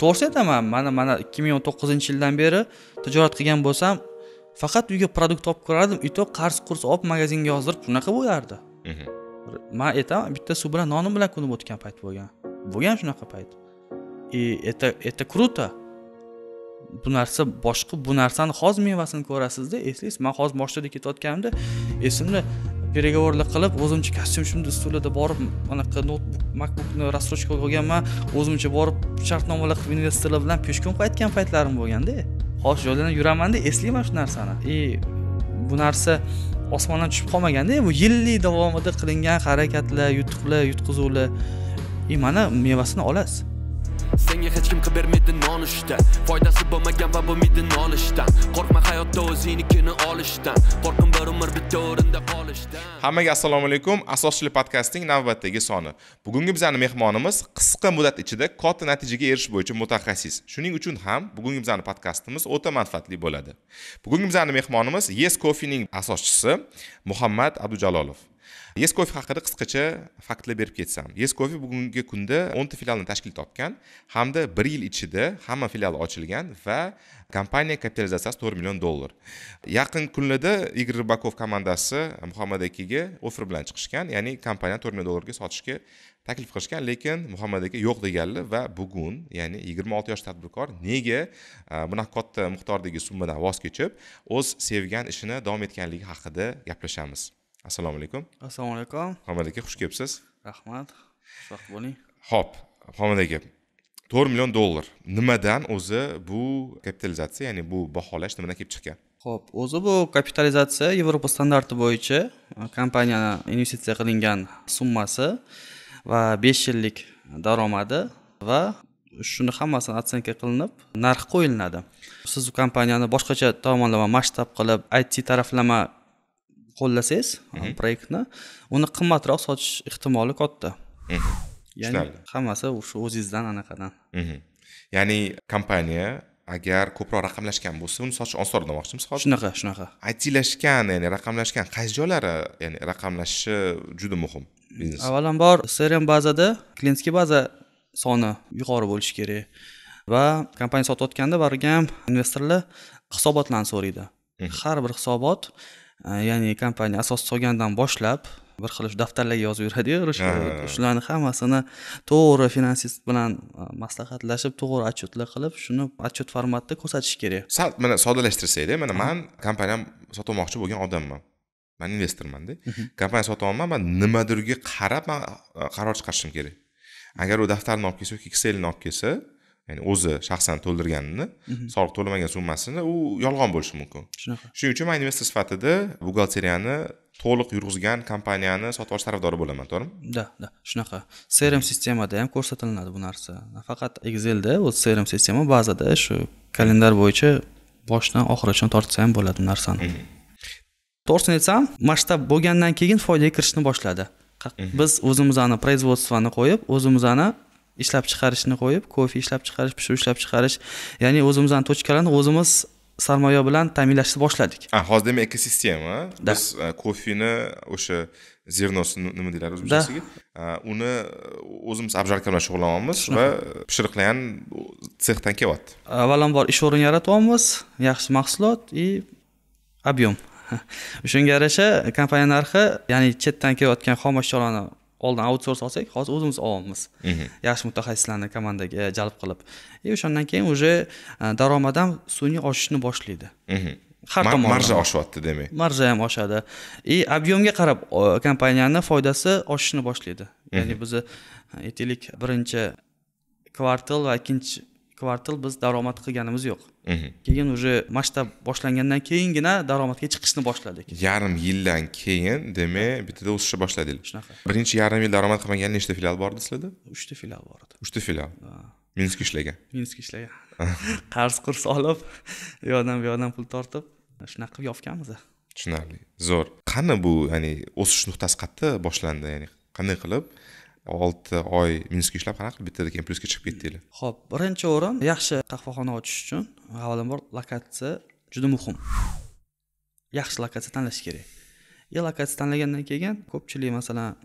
to'g'risi aytaman mana mana ikki ming o'n to'qqizinchi yildan beri tijorat qilgan bo'lsam faqat uyga produkt olib ko'rardim и то qarz qurs olib magazinga yozdirib shunaqa bo'lardi mhm. man aytaman bitta suv bilan nonim bilan kunib o'tgan payt bo'lgan bo'lgan shunaqa payt и это это круто bu narsa boshqa bu narsani hozir mevasini ko'rasizda eslaysiz man hozir boshida ketayotganimda esimda переговорlar qilib o'zimcha kostyum stulida borib anaqa noutbuk makbukni рассрочка olganman o'zimcha borib shartnomalar qilib investorlar bilan peshkom qaytgan paytlarim bo'lganda xo'sh yo'ldan yuramanda eslayman shu narsani и bu narsa osmondan tushib qolmaganda bu yillik davomida qilingan harakatlar yutuqlar yutqizuvlar и mana mevasini olasiz senga hech kim qilib bermaydi nonushta foydasi bo'lmagan va bo'lmaydi nolishdan qo'rqma hayotda o'zingnikini olishdan qo'rqin bir umr bitta o'rinda qolishdan hammaga assalomu alaykum asoschilik podkastning navbatdagi soni bugungi bizani mehmonimiz qisqa muddat ichida katta natijaga erishish bo'yicha mutaxassis shuning uchun ham bugungi bizani podkastimiz o'ta manfaatli bo'ladi bugungi bizani mehmonimiz yes coffeening asoschisi muhammad abdujalolov yes coffee haqida qisqacha faktlar berib ketsam yes coffee bugungi kunda o'nta filialni tashkil topgan hamda bir yil ichida hamma filial ochilgan va kompaniya kapitalizatsiyasi to'rt million dollar yaqin kunlarda igor rybakov komandasi muhammad akiga offer bilan chiqishgan ya'ni kompaniyani to'rt million dollarga sotishga taklif qilishgan lekin muhammad aka yo'q deganlar va bugun ya'ni yigirma olti yosh tadbirkor nega e, bunaqa katta miqdordagi summadan voz kechib o'z sevgan ishini davom etganligi haqida gaplashamiz assalomu alaykum assalomu alaykum homid aka xush kelibsiz rahmat xushvaqt bo'ling ho'p homid aka to'rt million dollar nimadan o'zi bu kapitalizatsiya ya'ni bu baholash nimadan kelib chiqqan ho'p o'zi bu kapitalizatsiya yevropa standarti bo'yicha e, kompaniyani investitsiya qilingan summasi va besh yillik daromadi va shuni hammasini оценка qilinib narx qo'yilinadi siz kompaniyani boshqacha tomonlama masshtab qilib it taraflama qo'llasangiz proyektni uni qimmatroq sotish ehtimoli katta ya'ni hammasi shu o'zingizdan anaqadan ya'ni kompaniya agar ko'proq raqamlashgan bo'lsa uni sotish oson demoqchimiz hozir shunaqa shunaqa aytilashgan ya'ni raqamlashgan qaysi joylari ya'ni raqamlashishi juda muhim biznes avvalambor crm bazada klientskiy baza soni yuqori bo'lishi kerak va kompaniya sotayotganda baribir ham investorlar hisobotlarni so'raydi har bir hisobot ya'ni э, kompaniya asos solgandan boshlab bir xil shu daftarlarga yozib yuradiyu shularni hammasini to'g'ri finansist bilan e, maslahatlashib to'g'ri отчетlar qilib shuni отчет formatda ko'rsatish kerak sal mana soddalashtirsakda mana man kompaniyam sotmoqchi bo'lgan odamman man investormanda mhm. kompaniya sotyapman man nimadirga qarab man e, qaror chiqarishim kerak agar u daftarni olib kelsa yoki excelni olib kelsa ya'ni o'zi shaxsan to'ldirganini mhm. soliq to'lamagan summasini u yolg'on bo'lishi mumkin shunaqa shuning uchun man investor sifatida buxgalteriyani to'liq yurg'izgan kompaniyani sotib olish tarafdori bo'laman to'g'rimi да да shunaqa crm sistemada ham ko'rsatiladi bu narsa nafaqat excelda o crm sistema bazada shu kalendar bo'yicha boshidan oxirigacha tortsa ham bo'ladi bu narsani mhm. to'g'risini aytsam masshtab bo'lgandan keyin foydaga kirishni boshladi mhm. biz o'zimizni производствоni qo'yib o'zimizni ishlab chiqarishni qo'yib kofe ishlab chiqarish pishiruv ishlab chiqarish ya'ni o'zimizdan tochkalarni o'zimiz sarmoya bilan ta'minlashni boshladik a hozir demak ekosistema biz e, kofeni o'sha zernosi nima deyiladi o'zbekchasiga uni e, o'zimiz обжарка bilan shug'ullanyapmiz va pishiriqlar ham sexdan kelyapti avvalambor ish o'rin yaratyapmiz yaxshi mahsulot и объем o'shanga yarasha kompaniya narxi ya'ni chetdan kelayotgan xomashyolarni oldin outsors olsak hozir o'zimiz olyapmiz mhm. yaxshi mutaxassislarni komandaga jalb qilib и e, o'shandan keyin уже e, daromad ham sun'iy oshishni boshlaydi mhm. har tomonlama marja oshyapti demak marja ham oshadi и e, объемga qarab kompaniyani foydasi oshishni boshlaydi mhm. ya'ni biza aytaylik birinchi kvartal va ikkinchi kvartal biz daromad qilganimiz yo'q mhm. keyin уже masshtab boshlangandan keyingina daromadga chiqishni boshladik yarim yildan keyin demak bittada o'sishni boshladinglar shunaqa birinchi yarim yil daromad qilmagan nechta filial bor edi sizlarda uchta filial bor edi uchta filial minskda ishlagan minskda ishlagan qarz qurs olib u yoqdan bu yoqdan pul tortib shunaqa qilib yopganmiz tushunarli zo'r qani bu ya'ni o'sish nuqtasi qayerda boshlandi ya'ni qanday qilib olti oy minusga ishlab qanaqa qilib bittada keyin plyusga chiqib ketdinglar ho'p birinchi o'rin yaxshi qahvaxona ochish uchun avvalambor lokatsiya juda muhim yaxshi lokatsiya tanlash kerak и lokatsiya tanlagandan keyin ko'pchilik masalan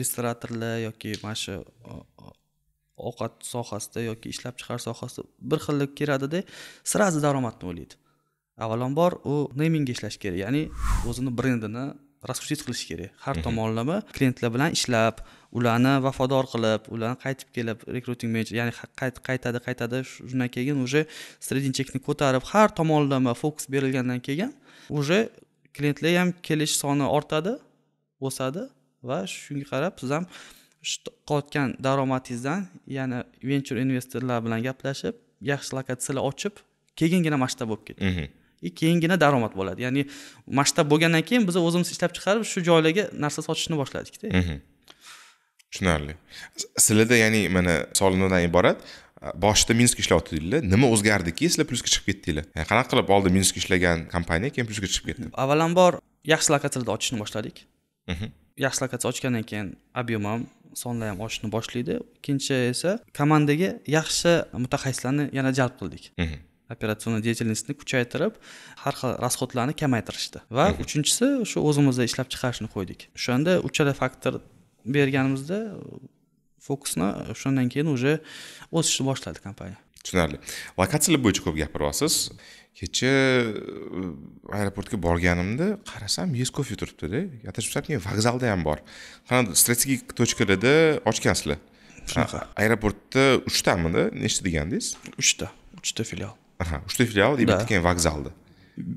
restoratorlar yoki mana shu ovqat sohasida yoki ishlab chiqarish sohasida bir xillik kiradida сразу daromadni o'ylaydi avvalambor u neymingga ishlash kerak ya'ni o'zini brendini раскрутить qilish kerak har mhm. tomonlama klientlar bilan ishlab ularni vafodor qilib ularni qaytib kelib rekruting menejer ya'ni qaytadi qaytadi shundan keyin уже среднечекni ko'tarib har tomonlama fokus berilgandan keyin уже klientlar ham kelish soni ortadi o'sadi va shunga qarab siz ham qolayotgan daromadingizdan yana venture investorlar bilan gaplashib yaxshi lokatsiyalar ochib keyingina masshtab bo'lib ketdi mhm. и keyingina daromad bo'ladi ya'ni masshtab bo'lgandan keyin biz o'zimiz ishlab chiqarib shu joylarga narsa sotishni boshladikda mhm. tushunarli sizlarda ya'ni mana misol nimadan iborat boshida minusga ishlayotgandinglar nima o'zgardiki sizlar plyusga chiqib ketdinglar qanaqa qilib oldin minusga ishlagan kompaniya keyin plyusga chiqib ketdi avvalambor yaxshi lokatsiyalarda ochishni boshladik mhm. yaxshi lokatsiya ochgandan keyin объем ham sonlar ham oshishni boshlaydi ikkinchi esa komandaga yaxshi mutaxassislarni yana jalb qildik mhm. operatsion деятельностьni kuchaytirib har xil расходlarni kamaytirishdi va uchinchisi shu o'zimizda ishlab chiqarishni qo'ydik o'shanda uchala faktor berganimizda fokusni o'shandan keyin уже o'sishni boshladi kompaniya tushunarli lokatsiyalar bo'yicha ko'p gapiryapsiz kecha aeroportga borganimda qarasam yes kofe turibdida keyin vokzalda ham bor qanaqa strategik точкаlarda ochgansizlar shunaqa aeroportda uchtamidi nechta degandingiz uchta uchta filial Aha, uchta filial и e bitta bitta vokzalda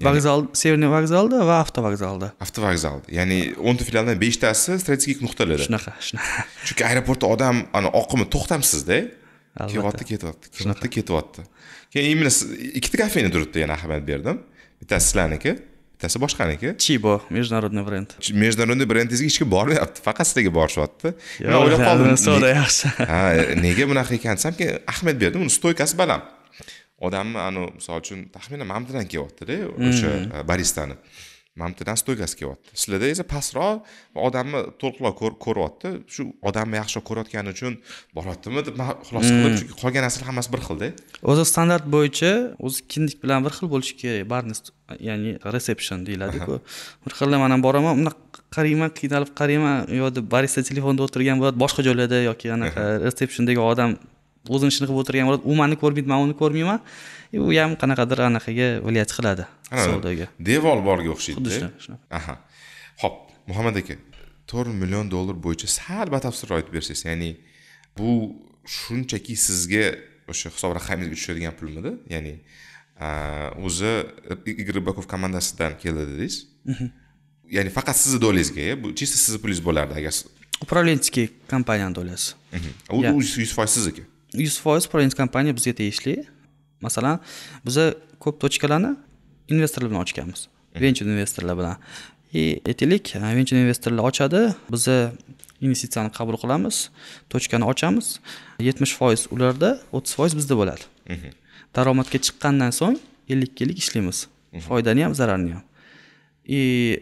vokzal yani, severniy vokzalda va avtovokzalda avtovokzalda ya'ni o'nta filialdan beshtasi strategik nuqtalarda shunaqa shunaqa chunki aeroportda odam ani oqimi to'xtamsizda kelyapti ketyapti kelyapti ketyapti keyin именно ikkita kafeni turibdi yana axborot berdim bittasi sizlarniki bittasi boshqaniki chibo международный brend международный brendingizga hech kim bormayapti faqat sizlarga borishyapti men o'ylab qoldim savdo yaxshi ha nega bunaqa ekan desam keyin ahmad berdim uni stoykasi baland odamni anavi misol uchun taxminan mamtadan kelyaptida hmm. o'sha e, baristani mamtadan stoykasi kelyapti sizlarda esa pastroq odamni to'liqroq ko'ryapti shu odamni yaxshiroq ko'rayotgani uchun boryaptimi deb xulosa qildim hmm. chunki qolgan narsalar hammasi bir xilda o'zi standart bo'yicha o'zi kindik bilan bir xil bo'lishi kerak barnes ya'ni resepshion deyiladiku bir xilda ham boraman unaqa qarayman qiynalib qarayman yoqda barista telefonda o'tirgan bo'ladi boshqa joylarda yoki anaqa e, resepshondagi odam o'zini ishini o'tirgan bo'ladi u mani ko'rmaydi man uni ko'rmayman e, u ham qanaqadir anaqaga влиять qiladi savdoga devor borga o'xshaydi xuddi shunaqa aha ho'p muhammad aka to'rt million dollar bo'yicha sal batafsilroq aytib bersangiz ya'ni bu shunchaki sizga o'sha hisob raqamingizga tushadigan pulmidi ya'ni o'zi igor rybakov komandasidan keladi dedingiz mhm. ya'ni faqat sizni dolangizga bu chisto sizni pulingiz bo'lardi agar управленческий компанияni do'lasi u yuz foiz sizniki yuz foiz proins kompaniya bizga tegishli masalan biza ko'p точкаlarni investorlar bilan ochganmiz venture investorlar bilan и e, aytaylik e, venture investorlar ochadi biza investitsiyani qabul qilamiz tochkani ochamiz yetmish foiz ularda o'ttiz foiz bizda bo'ladi daromadga chiqqandan so'ng ellik ellik ishlaymiz foydani ham zararini ham и e,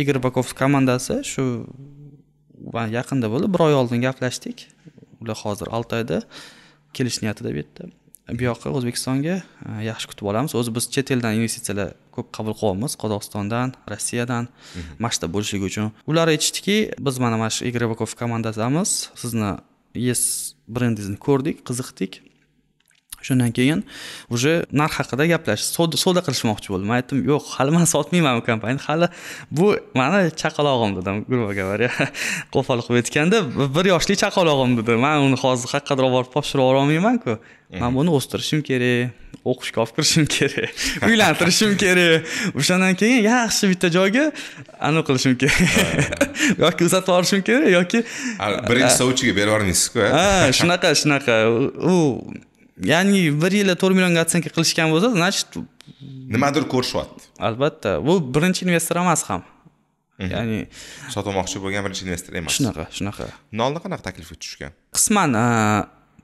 igor bakov komandasi shu yaqinda bo'ldi bir oy oldin gaplashdik ular hozir olti oyda kelish niyatida bu yerda bu yoqqa o'zbekistonga e, yaxshi kutib olamiz o'zi biz chet eldan investitsiyalar ko'p qabul qilyapmiz qozog'istondan rossiyadan mhm. masshtab bo'lishligi uchun ular aytishdiki biz mana mana shu igrebakov komandasidamiz sizni yes brendingizni ko'rdik qiziqdik shundan keyin уже narx haqida gaplash savdo qilishmoqchi bo'ldim aytdim yo'q hali man sotmayman bu kompaniyani hali bu mani chaqalog'im dedim grubo говоря qilib aytganda bir yoshli chaqalog'im dedi man uni hozir haqqadir olib borib topshirib yuborolmaymanku man eh. buni o'stirishim kerak o'qishga olib kirishim kerak uylantirishim kerak o'shandan keyin yaxshi bitta joyga anavi qilishim kerak yoki uzatib yuborishim kerak yoki birinchi sovchiga berib yubormaysizku ha shunaqa shunaqa u ya'ni bir yilda to'rt millionga оценка qilishgan bo'lsa значит nimadir ko'rishyapti albatta bu birinchi investor emas ham mhm. ya'ni sotmoqchi bo'lgan birinchi investor emas shunaqa shunaqa nolni qanaqa taklifga tushgan qisman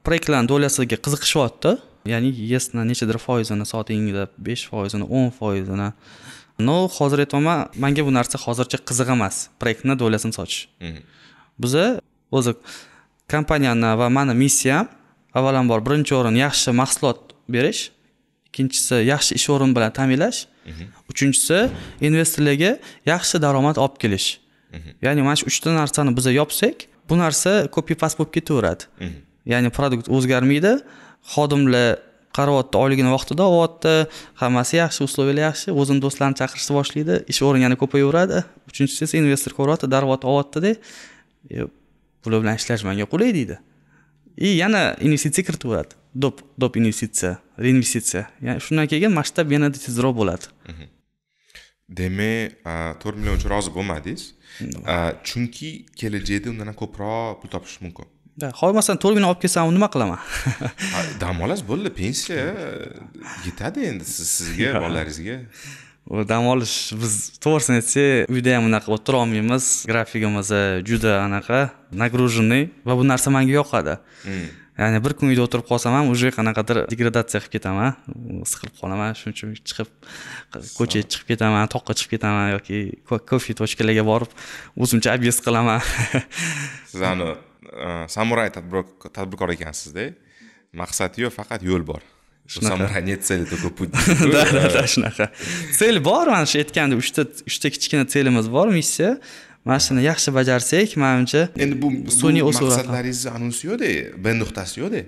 proyektlarni doliyasiga qiziqishyapti ya'ni yesni nechadir foizini soting deb besh foizini o'n foizini но hozir aytyapman manga bu narsa hozircha qiziq emas proyektni doliyasini sotish mhm. biza o'zi kompaniyani va mani missiyam avvalambor birinchi o'rin yaxshi mahsulot berish ikkinchisi yaxshi ish o'rin bilan ta'minlash mhm. uchinchisi investorlarga yaxshi daromad olib kelish mhm. ya'ni mana shu uchta narsani biza yopsak bu narsa kopi past bo'lib ketaveradi mhm. ya'ni produkt o'zgarmaydi xodimlar qarayapti oyligini vaqtida olyapti hammasi yaxshi условияlar yaxshi o'zini do'stlarini chaqirishni boshlaydi ish o'rni yana ko'payaveradi uchinchisi esa investor ko'ryapti daromad olyaptida bular bilan ishlash manga qulay deydi и yana investitsiya kiritaveradi dop dop investitsiya reinvestitsiya ya'ni shundan keyin masshtab yanada tezroq bo'ladi demak to'rt million uchun rozi bo'lmadingiz chunki kelajakda undan ham ko'proq pul topish mumkin да masalan to'rt million olib kelsam nima qilaman dam olasiz bo'ldi pensiya yetadi endi sizga bolalaringizga dam olish biz to'g'risini aytsak uyda ham unaqa o'tira olmaymiz grafigimiz juda anaqa нагруженный va bu narsa manga yoqadi ya'ni bir kun uyda o'tirib qolsam ham уже qanaqadir degradatsiya qilib ketaman siqilib qolaman shuning uchun chiqib ko'chaga chiqib ketaman toqqa chiqib ketaman yoki kofe tochkalarga borib o'zimcha объезд qilaman sizani samuray tadbirkor ekansizda maqsad yo'q faqat yo'l bor shunaqa не цель только путь да да да shunaqa цель bor mana shu aytgandek uchta uchta kichkina selimiz bor missiya mana shuni yaxshi bajarsak manimcha endi bu sun'iy o'suv maqsadlaringizni anisi yo'qda b nuqtasi yo'qda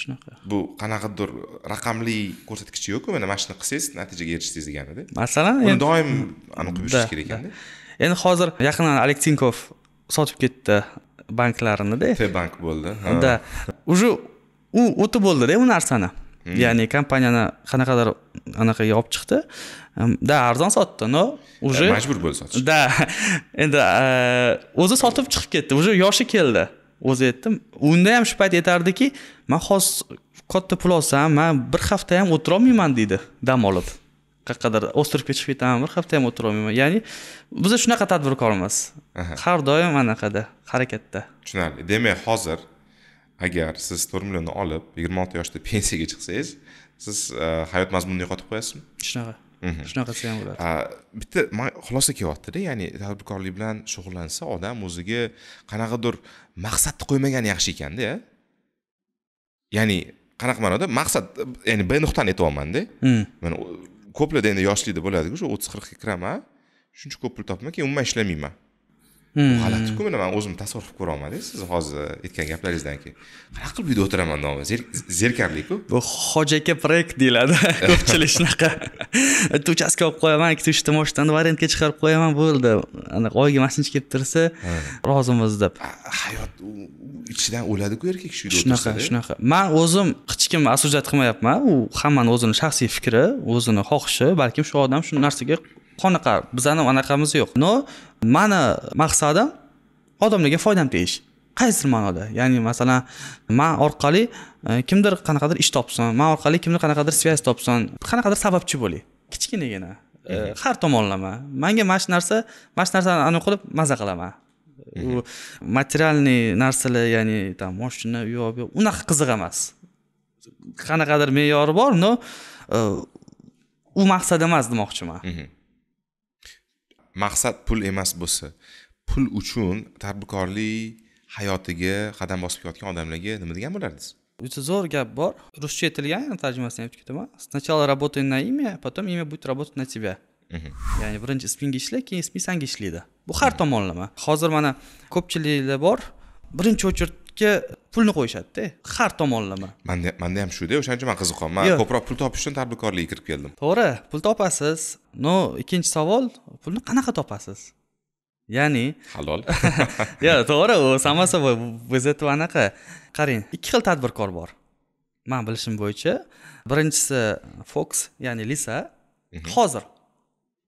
shunaqa bu qanaqadir raqamli ko'rsatkichi yo'qku mana mana shuni qilsangiz natijaga erishsangiz deganida masalan uni doim anaqa qilib yurishingiz kerak ekanda endi hozir yaqindan alektinkov sotib ketdi banklarinida bank bo'ldi да уже u o'tib bo'ldida u narsani Hmm. ya'ni kompaniyani qanaqadir anaqa yopib chiqdi да arzon sotdi но уже e, majbur bo'ldi sotish да endi e, o'zi sotib chiqib ketdi уже yoshi keldi o'zi aytdim unda ham shu payt aytardiki man hozir katta pul olsam man bir hafta ham o'tirolmayman deydi dam olib qayerqadir ostrogga chiqib ketaman bir hafta ham o'tirolmayman ya'ni biza shunaqa tadbirkormiz har doim anaqada harakatda tushunarli demak hozir agar siz to'rt millionni olib yigirma olti yoshda pensiyaga chiqsangiz siz e, hayot mazmunini yo'qotib qo'yasizmi shunaqa mhm. shunaqa desa ham bo'ladi bitta man xulosa kelyaptida ya'ni tadbirkorlik bilan shug'ullansa odam o'ziga qanaqadir maqsadni qo'ymagani yaxshi ekanda ya'ni qanaqa ma'noda maqsad ya'ni b nuqtani aytyapmanda hmm. mana ko'plarda endi yoshlikda bo'ladiku shu o'ttiz qirqga kiraman shuncha ko'p pul topaman keyin umuman ishlamayman bu g'alatiku hmm. mana man o'zim tasavvur qilib ko'ryapmanda siz hozir aytgan gaplaringizdan keyin qanaqa qilib uyda o'tiraman deyapman zerikarliku bu hoji aka proyekt deyiladi ko'pchilik shunaqa bitta uchastka olib qo'yaman ikkita uchta moshinani variantga chiqarib qo'yaman bo'ldi anaqa oyiga mashinachi kelib tursa rozimiz deb hayot ichidan o'ladiku erkak shu uyda shunaqa shunaqa man o'zim hech kim asujat qilmayapman u hammani o'zini shaxsiy fikri o'zini xohishi balkim shu odam shu narsaga qanaqa bizani anaqamiz yo'q no mani maqsadim odamlarga foydam tegish qaysidir ma'noda ya'ni masalan man orqali e, kimdir qanaqadir ish topsin man orqali kimdir qanaqadir связь topsin qanaqadir sababchi bo'lay kichkinagina e, mhm. har tomonlama manga mana shu narsa mana shu narsani anaqa qilib maza qilaman u mhm. materialniy narsalar ya'ni там moshina uy yoq bu unaqa qiziq emas qanaqadir me'yori bor но e, u maqsad emas demoqchiman mhm. maqsad pul emas bo'lsa pul uchun tadbirkorlik hayotiga qadam bosib kelayotgan odamlarga nima degan bo'lardingiz juda zo'r gap bor ruscha aytilgan tarjimasini aytib ketaman сначала работай на имя потом имя будет работать на тебя ya'ni birinchi ismingga ishla keyin isming sanga ishlaydi bu har tomonlama hozir mana ko'pchiliklar bor birinchi очередь ga pulni qo'yishadida har tomonlama manda manda ham shuda o'shaning uchun man qiziqqanman ko'proq pul topish uchun tadbirkorlikka kirib keldim to'g'ri pul topasiz no ikkinchi savol pulni qanaqa topasiz ya'ni halol yo'q to'g'ri u само собой biz anaqa qarang ikki xil tadbirkor bor man bilishim bo'yicha birinchisi fox ya'ni lisa mhm. hozir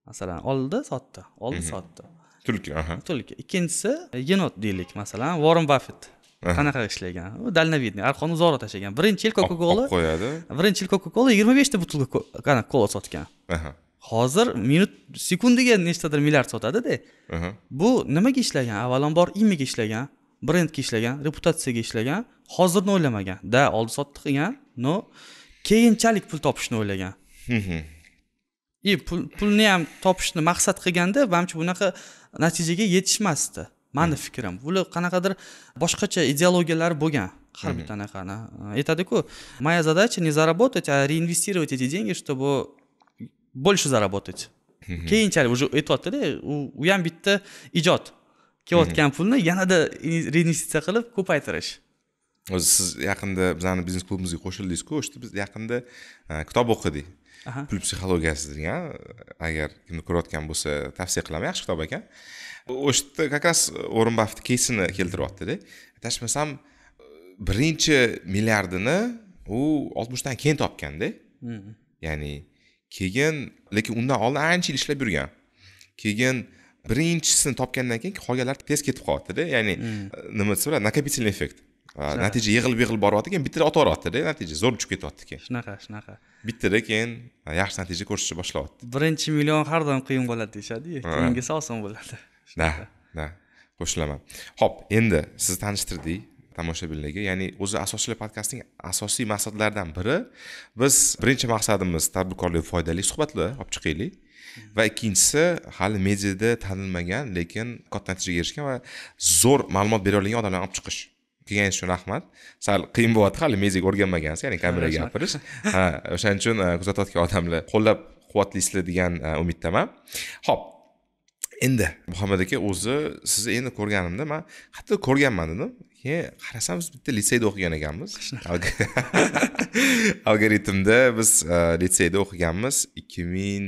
masalan oldi sotdi oldi mhm. sotdi tulki aha tulki ikkinchisi yenot deylik masalan Warren buffet qanaqa ishlagan u дальновидный arqonni uzoqroq tashlagan birinchi yil coca cola qo'yadi birinchi yil coca cola yigirma beshta butilka kola sotgan hozir minut sekundiga nechtadir milliard sotadida bu nimaga ishlagan avvalambor imiga ishlagan brendga ishlagan reputatsiyaga ishlagan hozirni o'ylamagan да oldi sotdi qilgan но keyinchalik pul topishni o'ylagan и pul pulni ham topishni maqsad qilganda manimcha bunaqa natijaga yetishmasdi mani hmm. fikrim ular qanaqadir boshqacha ideologiyalari bo'lgan har bir hmm. anaqani e, aytadiku моя задача не заработать а реинвестировать эти деньги чтобы больше заработать keyinchalik уже aytyaptida u ham bitta ijod kelayotgan pulni yanada reinvestitsiya qilib ko'paytirish o'zi siz yaqinda bizani biznes klubimizga qo'shildingizku işte biz yaqinda kitob o'qidik pul psixologiyasi degan agar kimdir ko'rayotgan bo'lsa tavsiya qilaman yaxshi kitob ekan o'shayerda как раз o'rin baft keysini keltiryaptida adashmasam e, birinchi milliardini u oltmishdan keyin topganda mm-hmm. ya'ni keyin lekin undan oldin ancha yil ishlab yurgan keyin birinchisini topgandan keyin qolganlar tez ketib qolyaptida ya'ni e, mm. nima desa bo'ladi накопительный effekt natija yig'ilib yig'ilib boryapti keyin bittada otib natija zo'r tushib ketyapti keyin shunaqa shunaqa bittada keyin e, yaxshi natija ko'rsatishni boshlayapti birinchi million har doim qiyin bo'ladi deyishadiyu keyingisi oson bo'ladi nah nah qo'shilaman ho'p endi sizni tanishtirdik tomoshabinlarga ya'ni o'zi asoschilar podkastning asosiy maqsadlaridan biri biz birinchi maqsadimiz tadbirkorlik foydali suhbatlar olib chiqaylik va ikkinchisi hali mediada tanilmagan lekin katta natijaga erishgan va zo'r ma'lumot bera oladigan odamlarni olib chiqish kelganingiz uchun rahmat sal qiyin bo'lyapti hali mediaga o'rganmagansiz ya'ni kameraga gapirish ha o'shaning uchun e, kuzatayotgan odamlar qo'llab quvvatlaysizlar degan e, umiddaman ho'p endi muhammad aka o'zi sizni endi ko'rganimda man hatto ko'rganman dedim keyin qarasam biz bitta litseyda o'qigan ekanmiz algoritmda biz e, litseyda o'qiganmiz ikki ming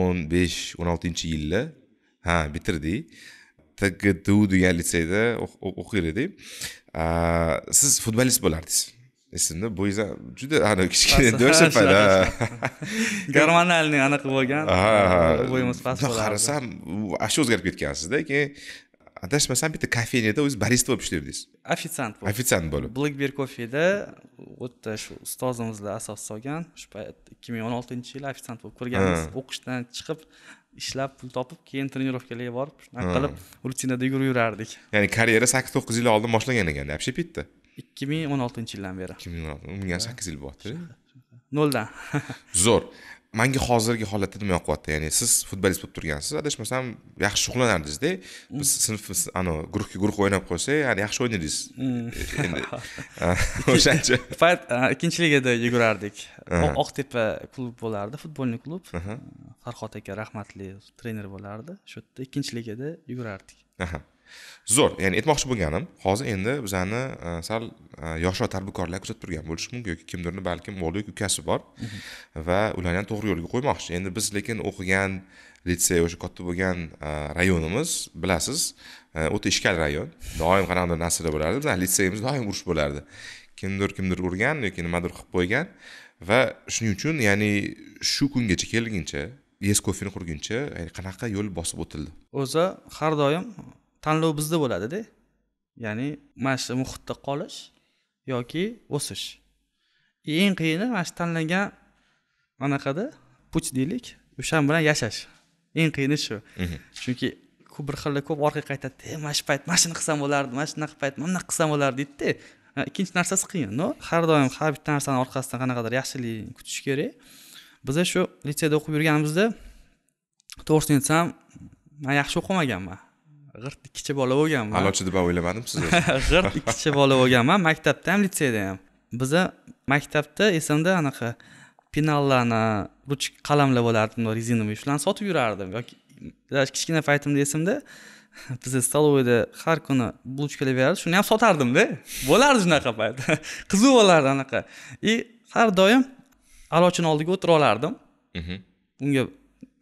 o'n besh o'n oltinchi yilda ha bitirdik tgdu degan litseyda o'qir edik e, siz futbolist bo'lardingiz esimda bo'yza juda anavi kichkina do'shapada gormonalniy anaqa qilib olgan bo'yimiz past qarasam вообще o'zgarib ketgansizda keyin adashmasam bitta kofeynada o'zingiz barista bo'lib ishlardingiz ofitsiant bo'lib ofitsiant bo'lib blackberry kofeda o'tda shu ustozimizlar asos solgan shu payt ikki ming o'n oltinchi yili ofitsiant bo'lib ko'rganmiz o'qishdan chiqib ishlab pul topib keyin тренировкаlarga borib shunaqa qilib rutinada yugurib yurardik ya'ni karyera sakkiz to'qqiz yil oldin boshlangan ekan общепитda ikki ming o'n oltinchi yildan beri ikki ming o'n olti unga sakkiz yil bo'lyapti noldan zo'r manga hozirgi holatda nima yoqyapti ya'ni siz futbolist bo'lib turgansiz adashmasam yaxshi shug'ullanardingizda mm. biz sinf anavi guruhga guruh o'ynab qo'ysak yani yaxshi o'ynadingiz mm. endi o'shancha payt ikkinchi ligada yugurardik oqtepa klub bo'lardi futbolniy klub farhod aka rahmatli trener bo'lardi shu yerda ikkinchi ligada yugurardik zo'r ya'ni aytmoqchi bo'lganim hozir endi bizani e, sal e, yoshroq tadbirkorlar kuzatib turgan bo'lishi mumkin yoki kimdirni balkim o'g'li yoki ukasi bor mhm. va ularni ham to'g'ri yo'lga qo'ymoqchi endi biz lekin o'qigan litsey o'sha katta bo'lgan e, rayonimiz bilasiz o'ta ishkal rayon doim qanaqadir narsalar bo'lardi bizani litseyimiz doim urush bo'lardi kimdir kimdir urgan yoki nimadir qilib qo'ygan va shuning uchun ya'ni shu kungacha kelguncha yes kofeni qurguncha qanaqa yo'l bosib o'tildi o'zi har doim tanlov bizda bo'ladida ya'ni mana shu muhitda qolish yoki o'sish eng qiyini mana shu tanlangan anaqada puch deylik o'sha bilan yashash eng qiyini shu mhm. chunki bir xilla ko'p orqaga qaytadida mana shu payt mana shuni qilsam bo'lardi mana shunaqa payt mana bunaqa qilsam bo'lardi deydida ikkinchi narsasi qiyin но har doim har bitta narsani orqasidan qanaqadir yaxshilik kutish kerak biza shu litseyda o'qib yurganimizda to'g'risini aytsam man yaxshi o'qimaganman g'irt ikkicha bola bo'lganman alochi deb o'ylamadim sizni g'irt ikkicha bola bo'lganman maktabda ham litseyda ham biza maktabda esimda anaqa penallarni ruchka qalamlar bo'lardi bunday rezinovый shularni sotib yurardim yoki даже kichkina paytimda esimda bizni столовыйda har kuni булочкалар berardi shuni ham sotardimda bo'lardi shunaqa payt qiziq bo'lardi anaqa и har doim alochini oldiga o'tira olardim mhm. unga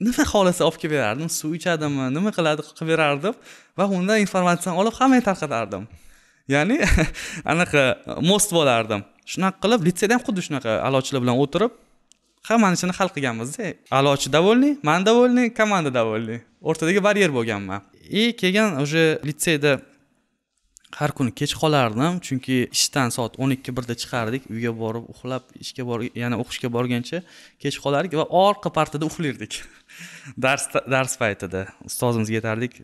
nima xohlasa olib kelib berardim suv ichadimi nima qiladi qilib berardim va undan informatsiyani olib hammaga tarqatardim ya'ni anaqa most bo'lardim shunaqa qilib litseyda ham xuddi shunaqa a'lochilar bilan o'tirib hammani ishini hal qilganmizda a'lochi довольный man довольный komanda довольный o'rtadagi baryer bo'lganman и keyin уже litseyda har kuni kech qolardim chunki ishdan soat o'n ikki birda chiqardik uyga borib uxlab ishga borib yana o'qishga borguncha kech qolardik va orqa partada uxlardik dars dars paytida ustozimizga aytardik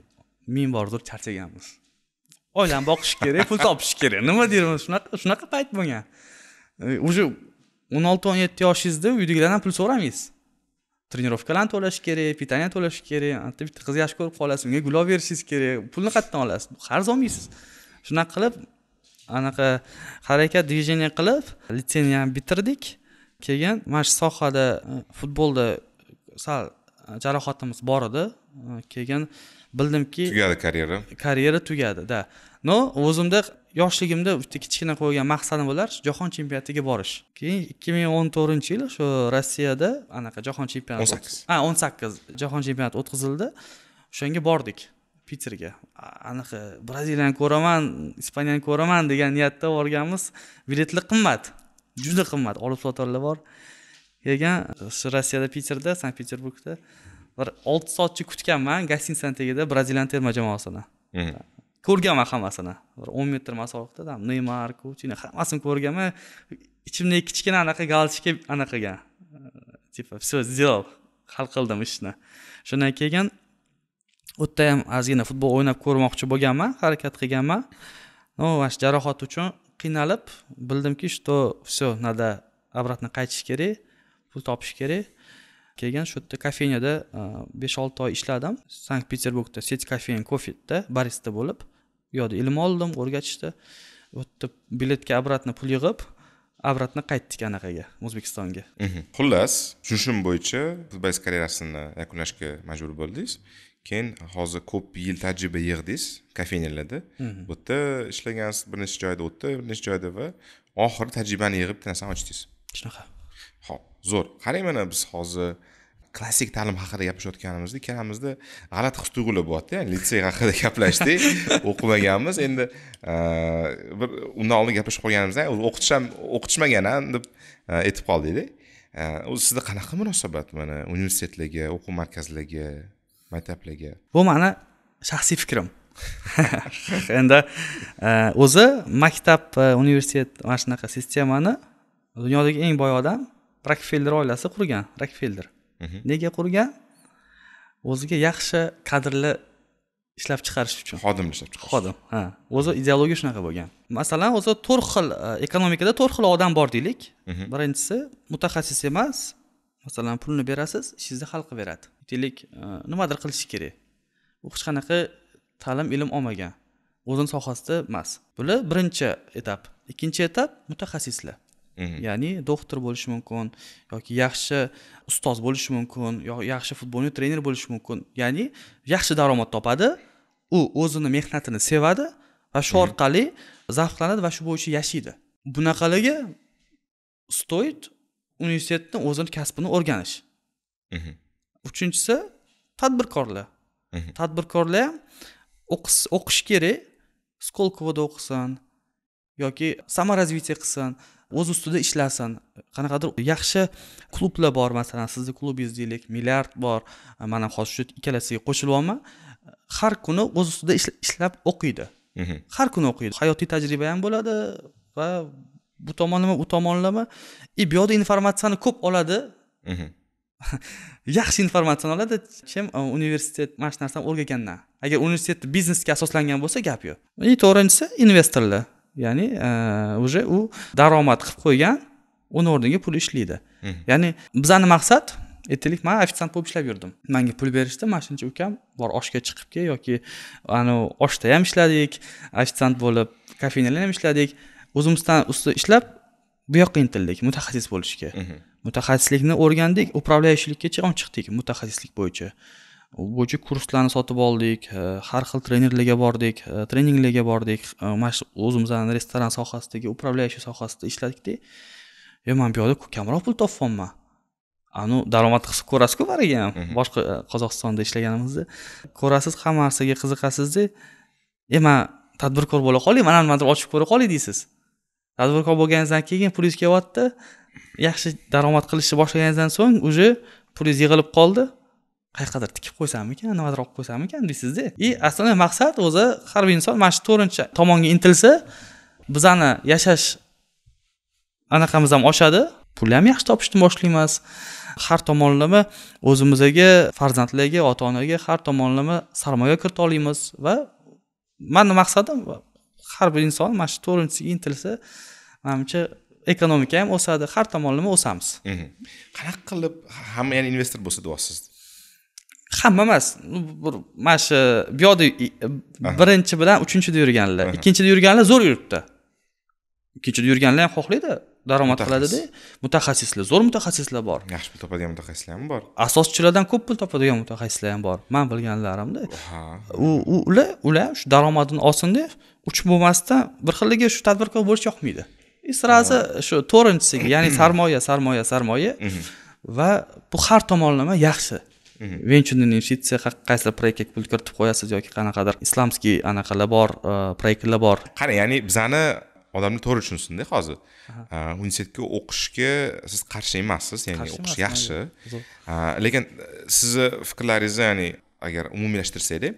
ming bor uzr charchaganmiz oilani boqish kerak pul topish kerak nima deyman shunaqa shunaqa payt bo'lgan уже o'n olti o'n yetti yoshingizda uydagilardan pul so'ramaysiz trenirovkalarni to'lash kerak питание to'lash kerak bitta qiz yaxshi ko'rib qolasiz unga gulov berishingiz kerak pulni qayerdan olasiz qarz olmaysiz shunaqa qilib anaqa harakat движение qilib litsenziyani bitirdik keyin mana shu sohada e, futbolda sal e, jarohatimiz bor edi e, keyin bildimki tugadi karyera karyera tugadi да но o'zimda yoshligimda bitta kichkina qo'ygan maqsadim bo'lar jahon chempionatiga borish keyin ikki ming o'n to'rtinchi yil shu rossiyada anaqa jahon chempionati o'n sakkiz ha o'n sakkiz jahon chempionati o'tkazildi o'shanga bordik piterga anaqa e, braziliyani ko'raman ispaniyani ko'raman degan niyatda borganmiz biletlar qimmat juda qimmat olib sotarlar bor kelgan rossiyada piterda sankt peterburgda bir olti soatcha kutganman gostinitsani tagida braziliyani terma jamoasini ko'rganman hammasini bir o'n metr masofada там neymar kuchini hammasini ko'rganman ichimdagi kichkina anaqa galochka anaqa qilgan типа e, все сделал hal qildim ishni shundan keyin yerda ham ozgina futbol o'ynab ko'rmoqchi bo'lganman harakat qilganman no mana shu jarohat uchun qiynalib bildimki что все надо обратно qaytish kerak pul topish kerak keyin shu yerda kofeynada э, besh olti oy ishladim sankt peterburgda сеть кофеин кофеda barista bo'lib u yoqda ilm oldim o'rgatishdi u yerda biletga обратно pul yig'ib обратно qaytdik anaqaga o'zbekistonga xullas tushunishim bo'yicha futbolist karyerasini yakunlashga majbur bo'ldingiz keyin hozir ko'p yil tajriba yig'dingiz kofeynerlarda bu mhm. yerda ishlagansiz bir necha joyda u yerda bir necha joyda va oxiri tajribani yig'ib bitta narsani ochdingiz shunaqa ho'p zo'r qarang mana biz hozir klassik ta'lim haqida gapirishayotganimizda ikkalamizda g'alati his tuyg'ular bo'lyapti ya'ni litsey haqida gaplashdik o'qimaganmiz endi bir undan oldin gaplashib qolganimizda o'qitish ham o'qitishmagan ham deb aytib qoldikda o'zi sizda qanaqa munosabat mana universitetlarga o'quv markazlariga maktablarga bu mani shaxsiy fikrim endi e, o'zi maktab universitet mana shunaqa sistemani dunyodagi eng boy odam rokfeller oilasi qurgan rokfeller mhm. nega qurgan o'ziga yaxshi kadrlar ishlab chiqarish uchun xodimni ishlab chiqarish xodim ha o'zi ideologiya shunaqa bo'lgan masalan o'zi to'rt xil e, ekonomikada to'rt xil odam bor deylik mhm. birinchisi mutaxassis emas masalan pulni berasiz ishingizni hal qilib beradi deylik e, nimadir qilishi kerak u hech qanaqa ta'lim ilm olmagan o'zini sohasida emas bular birinchi etap ikkinchi etap mutaxassislar mhm. ya'ni doktor bo'lishi mumkin yoki yaxshi ustoz bo'lishi mumkin yoki yaxshi futbolni trener bo'lishi mumkin ya'ni yaxshi daromad topadi u o'zini mehnatini sevadi va shu mhm. orqali zavqlanadi va shu bo'yicha yashaydi bunaqaligi stoit universitetni o'zini kasbini o'rganish mhm. uchinchisi tadbirkorlar mhm. tadbirkorlar ham o'qish kerak skolkovoda o'qisin yoki саморазвитие qilsin o'z ustida ishlasin qanaqadir yaxshi klublar bor masalan sizni klubingiz deylik milliard bor mana hozir shu ikkalasiga qo'shilyapman har kuni o'z ustida ishlab o'qiydi mhm. har kuni o'qiydi hayotiy tajriba ham bo'ladi va bu tomonlama u tomonlama и bu yoqda informatsiyani ko'p oladi mhm. yaxshi informatsiyani oladi chem e, universitet mana shu narsani o'rgagandan agar universitet biznesga asoslangan bo'lsa gap yo'q и to'rtinchisi investorlar ya'ni e, уже u daromad qilib qo'ygan uni o'rniga pul ishlaydi ya'ni bizani maqsad aytaylik man ofitsiant bo'lib ishlab yurdim manga pul berishdi mana shuncha ukam bor oshga chiqib kel yoki anavi oshda ham ishladik ofitsiant bo'lib kofeynalar ham ishladik o'zimizdan usti ishlab bu yoqqa intildik mutaxassis bo'lishga mutaxassislikni o'rgandik управляющийlikkacha chiqdik mutaxassislik bo'yicha u bo'yicha kurslarni sotib oldik har xil trenerlarga bordik treninglarga bordik mana shu o'zimizni restoran sohasidagi управляющий sohasida ishladikda yo man bu yoqda kamroq pul topyapman anu daromadni qilib ko'rasizku bariga ham boshqa qozog'istonda ishlaganimizda ko'rasiz hamma narsaga qiziqasizda e man tadbirkor bo'la qolay mana nimadir ochib ko'ra qolay deysiz tadbirkor bo'lganingizdan keyin pulingiz kelyapti yaxshi daromad qilishni boshlaganingizdan so'ng уже pulingiz yig'ilib qoldi qayerqadir tikib qo'ysammikan nimadir olib qo'ysammikan deysizda и основной maqsad o'zi har bir inson mana shu to'rtinchi tomonga intilsa bizani yashash anaqamiz ham oshadi pulni ham yaxshi topishni boshlaymiz har tomonlama o'zimizga farzandlarga ota onaga har tomonlama sarmoya kirita olamiz va mani maqsadim har bir inson mana shu to'rtinchisiga intilsa manimcha ekonomika ham o'sadi har tomonlama o'samiz mhm. qanaqa qilib hamma yana investor bo'lsa deyapsiz hamma emas bir mana shu buyoqda birinchi bilan uchinchida yurganlar ikkinchida yurganlar zo'r yuribdi kechada yurganlar ham xohlaydi daromad qiladida mutaxassislar zo'r mutaxassislar bor yaxshi pul topadigan mutaxassislar ham bor asoschilardan ko'p pul topadigan mutaxassislar ham bor man bilganlarimda u ular ular shu daromadini olsinda uch bo'lmasdan bir xilligi shu tadbirkor bo'lish yoqmaydi и e, сразу shu to'rtinchisiga ya'ni sarmoya sarmoya sarmoya mhmm. va bu har tomonlama yaxshi venchurni mhmm. investitsiya qaysidir proyektga pul kiritib qo'yasiz yoki qanaqadir islomskiy anaqalar bor e, proyektlar bor qara ya'ni bizani odamni to'g'ri tushunsinda hozir universitetga o'qishga siz qarshi emassiz ya'ni o'qish yaxshi lekin sizni fikrlaringizni ya'ni agar umumiylashtirsakda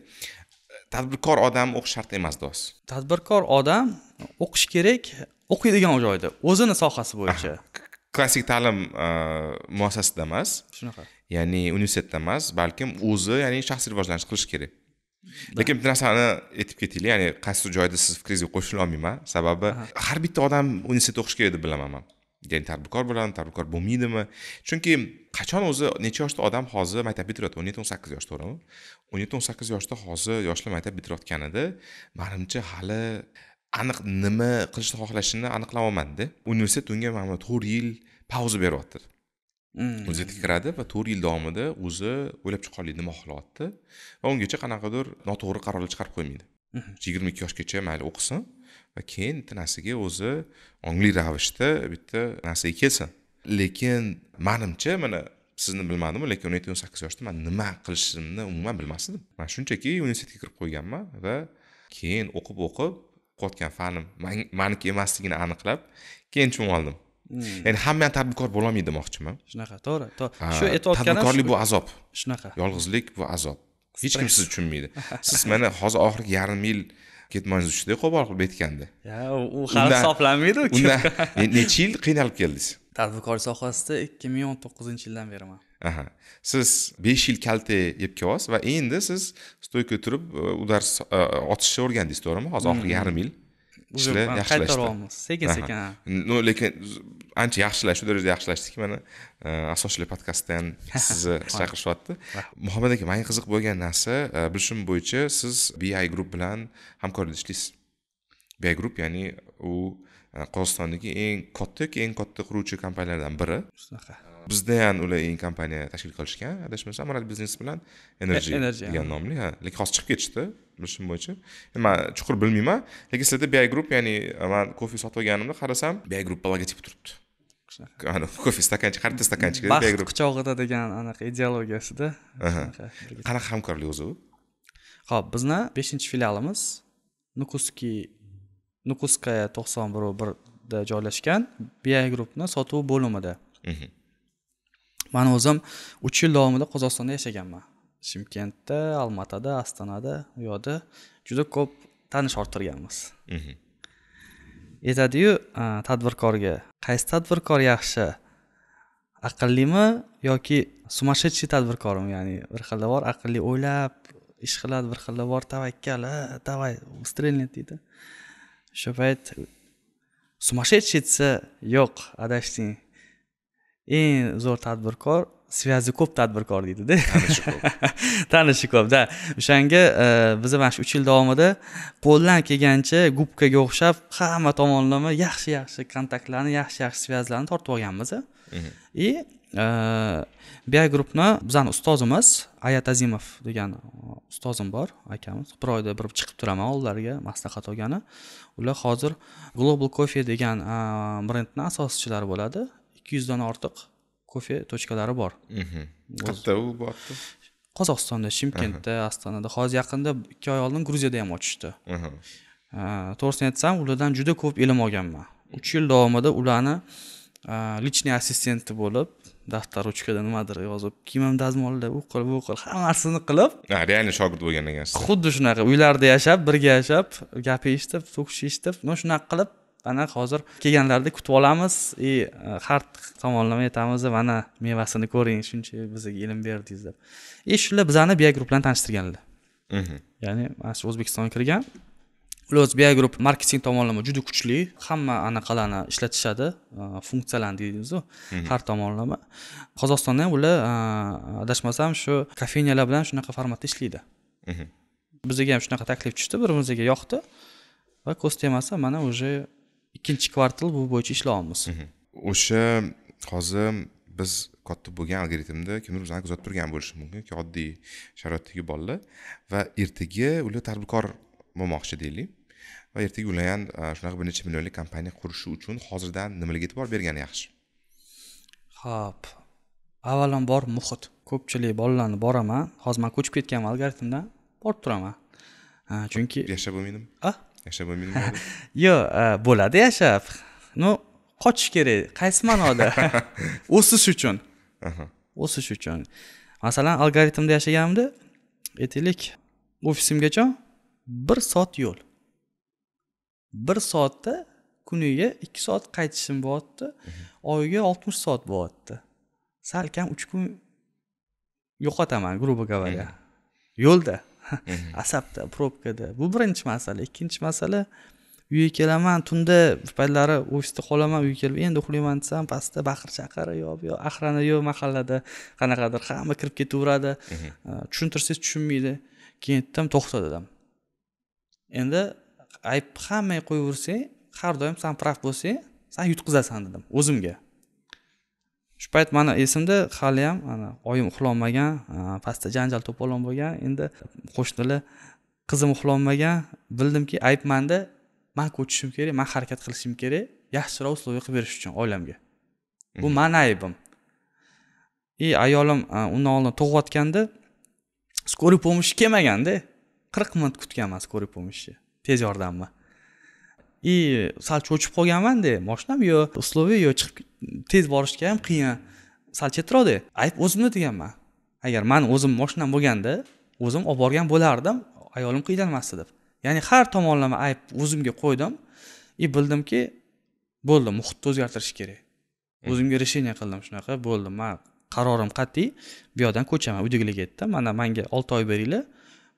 tadbirkor odam o'qish shart emas deyapsiz tadbirkor odam o'qish kerak o'qiydigan joyda o'zini sohasi bo'yicha klassik ta'lim muassasasida emas shunaqa ya'ni universitetda emas balkim o'zi ya'ni shaxsiy rivojlanish qilish kerak lekin bitta narsani aytib ketaylik ya'ni qaysidir joyda siz fikringizga qo'shila olmayman sababi har bitta odam universitetda o'qishi kerak deb bilaman man ya'ni tadbirkor bo'ladimi tadbirkor bo'lmaydimi chunki qachon o'zi necha yoshda odam hozir maktab bitiryapti o'n yetti o'n sakkiz yosh to'g'rimi o'n yetti o'n sakkiz yoshda hozir yoshlar maktab bitirayotganida manimcha hali aniq nima qilishni xohlashini aniqlay olmadida universitet unga mana to'rt yil pauza beryapti Mm. o'ziga kiradi va to'rt yil davomida o'zi o'ylab chiqqanlik nima xohlayapti va ungacha qanaqadir noto'g'ri qarorlar chiqarib qo'ymaydi mm-hmm. yigirma ikki yoshgacha mayli o'qisin va keyin bitta narsaga o'zi ongli ravishda bitta narsaga kelsin lekin manimcha mana sizni bilmadim lekin o'n yetti o'n sakkiz yoshda man nima qilishimni umuman bilmas edim man shunchaki universitetga kirib qo'yganman va keyin o'qib o'qib o'qiyotgan fanim maniki emasligini aniqlab keyin tushunib oldim ya'ni hmm. hamma ham tadbirkor bo'lolmaydi demoqchiman shunaqa to'g'ri to'g'ri shu aytayotganim tadbirkorlik bu azob shunaqa yolg'izlik bu azob hech kim sizni tushunmaydi siz mana hozir oxirgi yarim yil ketmoningiz uchtida qo'pol qilib aytganda u hali hisoblanmaydi u undan necha yil qiynalib keldingiz tadbirkor sohasida ikki ming o'n to'qqizinchi yildan beriman aha siz besh yil kalta yeb kelyapsiz va endi siz stoyka turib e, udar e, otishni o'rgandingiz to'g'rimi hozir oxirgi hmm. yarim yil ishni yaxshilashdi sekin sekin ну lekin ancha yaxshilash shu darajada yaxshilashdiki mana e, asosli podkastda ham sizni chaqirishyapti muhammad aka manga qiziq bo'lgan narsa e, bilishim bo'yicha siz bi group bilan hamkorlikda ishlaysiz bi group ya'ni u e, qozog'istondagi eng katta yoki eng katta quruvchi kompaniyalardan biri shunaqa bizda ham ular eng kompaniya tashkil qilishgan adashmasam amal biznes bilan energy e, degan nomli ha lekin hozir chiqib ketishdi bilishim bo'yicha man chuqur bilmayman lekin sizlarda bi group ya'ni e, man kofe sotib olganimda qarasam bi group logotipi turibdi shunaqa kofe stakanchik qarta stakanchik baxt quchog'ida degan anaqa ideologiyasida qanaqa hamkorlik o'zi u ho'p bizni beshinchi filialimiz nukuski nukuskaya to'qson birda joylashgan bi groupni sotuv bo'limida mhm. man o'zim uch yil davomida qozog'istonda yashaganman shimkentda almatada astanada u yoqda juda ko'p tanish orttirganmiz mhm. aytadiyu tadbirkorga qaysi tadbirkor yaxshi aqllimi yoki сумасшедший tadbirkormi ya'ni bir xilda bor aqlli o'ylab ish qiladi bir xilda bor tavakkal давай стрельнет deydi o'sha payt сумасшедший desa yo'q adashding eng zo'r tadbirkor связи ko'p tadbirkor deydida tanishi ko'p да o'shanga e, biza mana shu uch yil davomida qo'ldan kelgancha gubkaga o'xshab hamma tomonlama yaxshi yaxshi kontaktlarni yaxshi yaxshi связlarni tortib olganmiz и biya группni bizani ustozimiz ayat azimov degan ustozim bor akamiz bir oyda bir chiqib turaman oldilariga maslahat olgani ular hozir global coffee degan e, brendni asoschilari bo'ladi ikki yuzdan ortiq kofe точкалari bor mhm. qayerda u bordi qozog'istonda shimkentda astanada hozir yaqinda ikki oy oldin gruziyada ham ochishdi to'g'risini aytsam ulardan juda ko'p ilm olganman uch yil davomida ularni личный e, assistenti bo'lib daftar ruchkada nimadir yozib kiyimim dazmolla u qil bu qil hammasini qilib реально shogird bo'lgan ekansiz xuddi shunaqa uylarida yashab birga yashab gap eshitib to'kish eshitib ну shunaqa qilib ana hozir kelganlarni kutib olamiz и э, har tomonlama aytamiz mana mevasini ko'ring shuncha bizga ilm berdingiz deb и shular bizani biya grup bilan tanishtirganlar ya'ni mana shu o'zbekistonga kirgan ular o'zi grup marketing tomonlama juda kuchli hamma anaqalarni ishlatishadi e, funksiyalarni deymizu har tomonlama qozog'istonda ham ular e, adashmasam shu kofeynalar bilan shunaqa formatda ishlaydi bizga ham shunaqa taklif tushdi birimizga yoqdi va ko'z tegmasa mana уже ikkinchi kvartal bu bo'yicha ishlayapmiz o'sha hozir biz katta bo'lgan algoritmda kimdir bizani kuzatib turgan bo'lishi mumkinki oddiy sharoitdagi bolalar va ertaga ular tadbirkor bo'lmoqchi deylik va ertaga ular ham e, shunaqa bir necha millionlik kompaniya qurishi uchun hozirdan nimalarga e'tibor bergani yaxshi ho'p avvalambor muhit ko'pchilik bolalarni boraman hozir man ko'chib ketganman algoritmdan borib turaman chunki yashab bo'lmaydimi a yashab bo'lmaydi yo'q bo'ladi yashab ну qochish kerak qaysi ma'noda o'sish uchun o'sish uchun masalan algoritmda yashaganimda aytaylik ofisimgacha bir soat yo'l bir soatda kuniga ikki soat qaytishim bo'lyapti mhm. oyiga oltmish soat bo'lyapti kam uch kun yo'qotaman грубо говоря mhm. yo'lda asabda probkada bu birinchi masala ikkinchi masala uyga kelaman tunda paytlari ofisda qolaman uyga kelib endi uxlayman desam pastda baqir chaqir yo yo охрана yo mahallada qanaqadir hamma kirib ketaveradi mhmm. tushuntirsangiz tushunmaydi keyin aytdim to'xta dedim endi ayb hammaga qo'yaversang har doim san prav bo'lsang san yutqizasan dedim o'zimga shu payt mani esimda haliyam ana oyim uxlolmagan pastda janjal to'polon bo'lgan endi qo'shnilar qizim uxlolmagan bildimki ayb manda man ko'chishim kerak man harakat qilishim kerak yaxshiroq условия qilib berish uchun oilamga bu mhm. mani aybim и ayolim undan oldin tug'ayotganda скорый помощь kelmaganda qirq minut kutganman скорый помощьni tez yordamni и sal cho'chib qolganmanda moshinam yo'q uslovi yo'q chiqib tez borishga ham qiyin sal chetroqda ayb o'zimda deganman agar mani o'zim moshinam bo'lganda o'zim olib borgan bo'lardim ayolim qiynalmasdi deb ya'ni har tomonlama ayb o'zimga qo'ydim и e, bildimki bo'ldi muhitni o'zgartirish kerak hmm. o'zimga решение qildim shunaqa bo'ldi man qarorim qat'iy bu yoqdan ko'chaman uydagilarga aytdim mana manga olti oy beringlar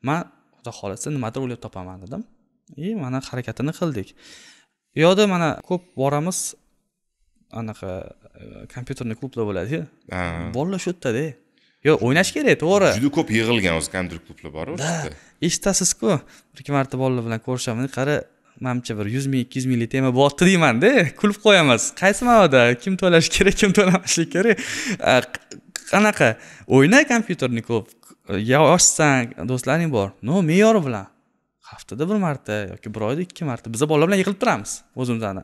man xudo xohlasa nimadir o'ylab topaman dedim и mana harakatini qildik u yoqda mana ko'p boramiz anaqa e, kompyuterный klublar bo'ladiku bolalar shu yerdada yo'q o'ynash kerak to'g'ri juda ko'p yig'ilgan o'zi kompyuter klublar bor да eshitasizku bir ikki marta bolalar bilan ko'rishaman qara manimcha bir yuz ming ikki yuz minglik tema bo'lyapti deymanda kulib qo'yamiz qaysi ma'noda kim to'lashi kerak kim to'lamaslik kerak qanaqa o'yna kompyuterni ko'p yoshsan do'stlaring bor no me'yori bilan haftada bir marta yoki bir oyda ikki marta biza bolalar bilan yig'ilib turamiz o'zimizni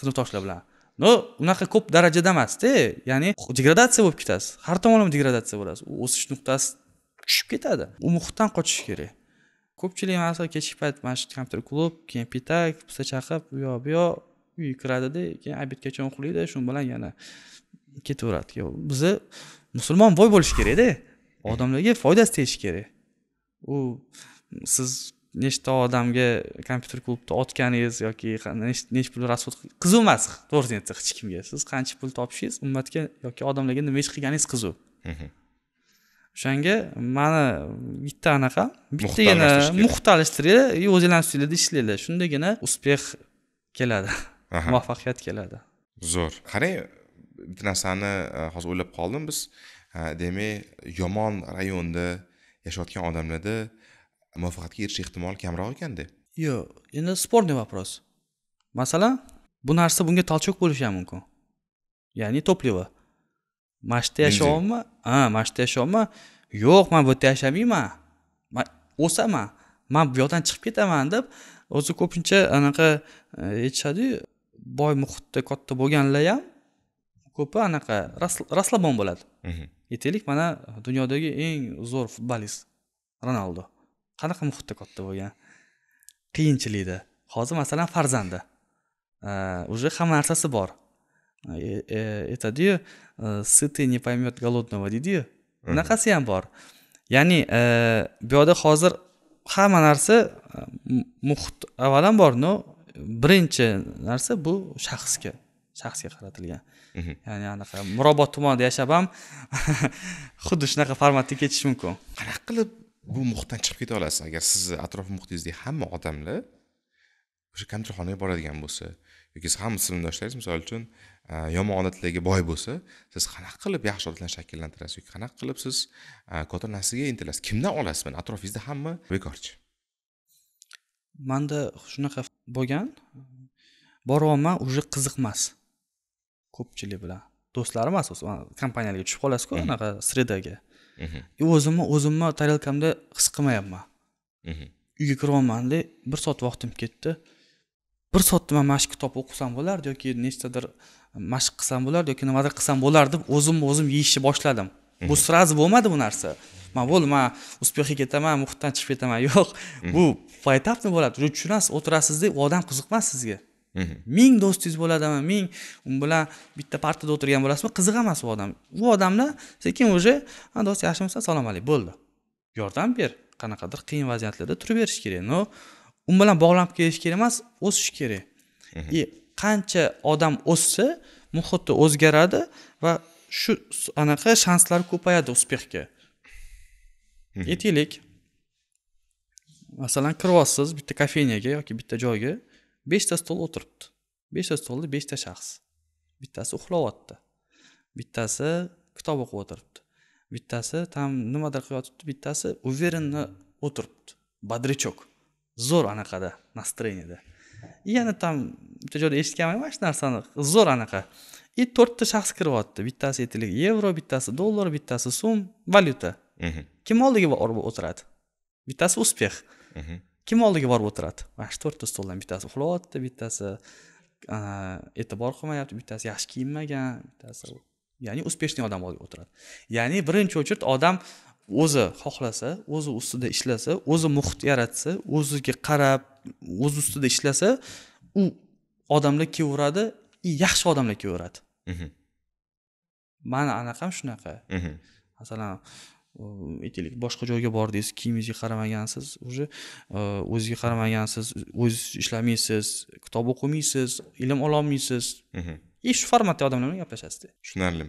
sinfdoshlar bilan no unaqa ko'p darajada emasda ya'ni degradatsiya bo'lib ketasiz har tomonlama degradatsiya bo'lasiz u o'sish nuqtasi tushib ketadi u muhitdan qochish kerak ko'pchilik masalan kechki payt mana shu kompyuter klub keyin pitak pisa chaqib u yoq bu yoq uyga kiradida keyin obedgacha uxlaydi shu bilan yana ketaveradi biza musulmon boy bo'lish kerakda odamlarga foydasi tegishi kerak u siz nechta odamga kompyuter klubni otganingiz yoki nechta pul расход qiziq emas to'g'risini aytsak hech kimga siz qancha pul topishingiz ummatga yoki odamlarga nima ish qilganingiz qiziq o'shanga mani bitta anaqa bittagina muxtalashtiringlar и o'zinglarni ustinglarda ishlanglar shundagina успех keladi muvaffaqiyat keladi zo'r qarang bitta narsani hozir o'ylab qoldim biz demak yomon rayonda yashayotgan odamlarda muvaffaqiyatga erishish ehtimoli kamroq ekanda yo'q endi спорный вопрос masalan bu narsa bunga толчок bo'lishi ham mumkin ya'ni топливо mana shu yerda yashayapman ha mana shu yerda yashayapman yo'q man bu yerda yashamayman man o'saman man bu yoqdan chiqib ketaman deb o'zi ko'pincha anaqa e, aytishadiyu boy muhitda katta bo'lganlar ham ko'pi anaqa расслабон bo'ladi mhm. aytaylik mana dunyodagi eng zo'r futbolist ronaldo qanaqa muhitda katta bo'lgan qiyinchilikda hozir masalan farzandi э, уже hamma narsasi bor aytadiyu э, э, сытый не поймет голодного deydiyu bunaqasi ham bor ya'ni bu yoqda hozir hamma narsa muhit avvalambor но birinchi narsa bu shaxsga shaxsga qaratilgan ya'ni anaqa mirobod tumanida yashab ham xuddi shunaqa formatda ketishi mumkin qanaqa qilib bu muhitdan chiqib keta olasiz agar sizni atrof muhitingizdagi hamma odamlar o'sha kontrxonaga boradigan bo'lsa yoki siz hamma sinfdoshlaringiz misol uchun e, yomon odatlarga boy bo'lsa siz qanaqa qilib yaxshi odatlarni shakllantirasiz yoki qanaqa qilib siz e, katta narsaga intilasiz kimdan olasiz mana atrofingizda hamma bekorchi manda shunaqa bo'lgan boryapman уже qiziqmas ko'pchilik bilan do'stlarim asosan kompaniyalarga tushib qolasizku anaqa mm-hmm. средаga и o'zimni o'zimni tarelkamda his qilmayapman uyga kiryapmanda bir soat vaqtim ketdi bir soatda man mashq kitob o'qisam bo'lardi yoki nechtadir mashq qilsam bo'lardi yoki nimadir qilsam bo'lardi deb o'zimni o'zim yeyishni boshladim bu сразу bo'lmadi bu narsa man bo'ldi man успехga ketaman muhitdan chiqib ketaman yo'q bu поэтапно bo'ladi уже tushunasiz o'tirasizda u odam qiziqmas sizga ming do'stingiz bo'ladimi ming u bilan bitta partada o'tirgan bo'lasizmi qiziq emas u odam u odamlar sekin уже do'st yaxshimisan salom alik bo'ldi yordam ber qanaqadir qiyin vaziyatlarda turib berish kerak но u bilan bog'lanib kelish kerak emas o'sish kerak и mhmm. e, qancha odam o'ssa muhiti o'zgaradi va shu anaqa shanslar ko'payadi успехga aytaylik mhmm. masalan kiryapsiz bitta kofeyniyaga yoki bitta joyga beshta stol o'tiribdi beshta stolda beshta shaxs bittasi uxlayapti bittasi kitob o'qib o'tiribdi bittasi там nimadir qilayotibdi bittasi уверенно o'tiribdi bodrichok zo'r anaqada настроенияда yana там bitta joyda eshitganman mana shu narsani zo'r anaqa и to'rtta shaxs kiryapti bittasi aytaylik yevro bittasi dollar bittasi so'm valyuta mhm. kim oldiga borib o'tiradi bittasi успех kim oldiga borib o'tiradi mana shu to'rtta stoldan bittasi uxlayapti bittasi e'tibor qilmayapti bittasi yaxshi kiyinmagan bittasi ya'ni успешный odam oldiga o'tiradi ya'ni birinchi o'chirt odam o'zi xohlasa o'zi ustida ishlasa o'zi muhit yaratsa o'ziga qarab o'zi ustida ishlasa u odamlar kelaveradi и yaxshi odamlar kelaveradi mani mhm. anaqam shunaqa mhm. masalan aytaylik boshqa joyga bordingiz kiyimingizga qaramagansiz уже э, o'zizga qaramagansiz o'ziz ishlamaysiz kitob o'qimaysiz ilm ololmaysiz mhm. и shu formatda odamlar bilan gaplashasizda tushunarli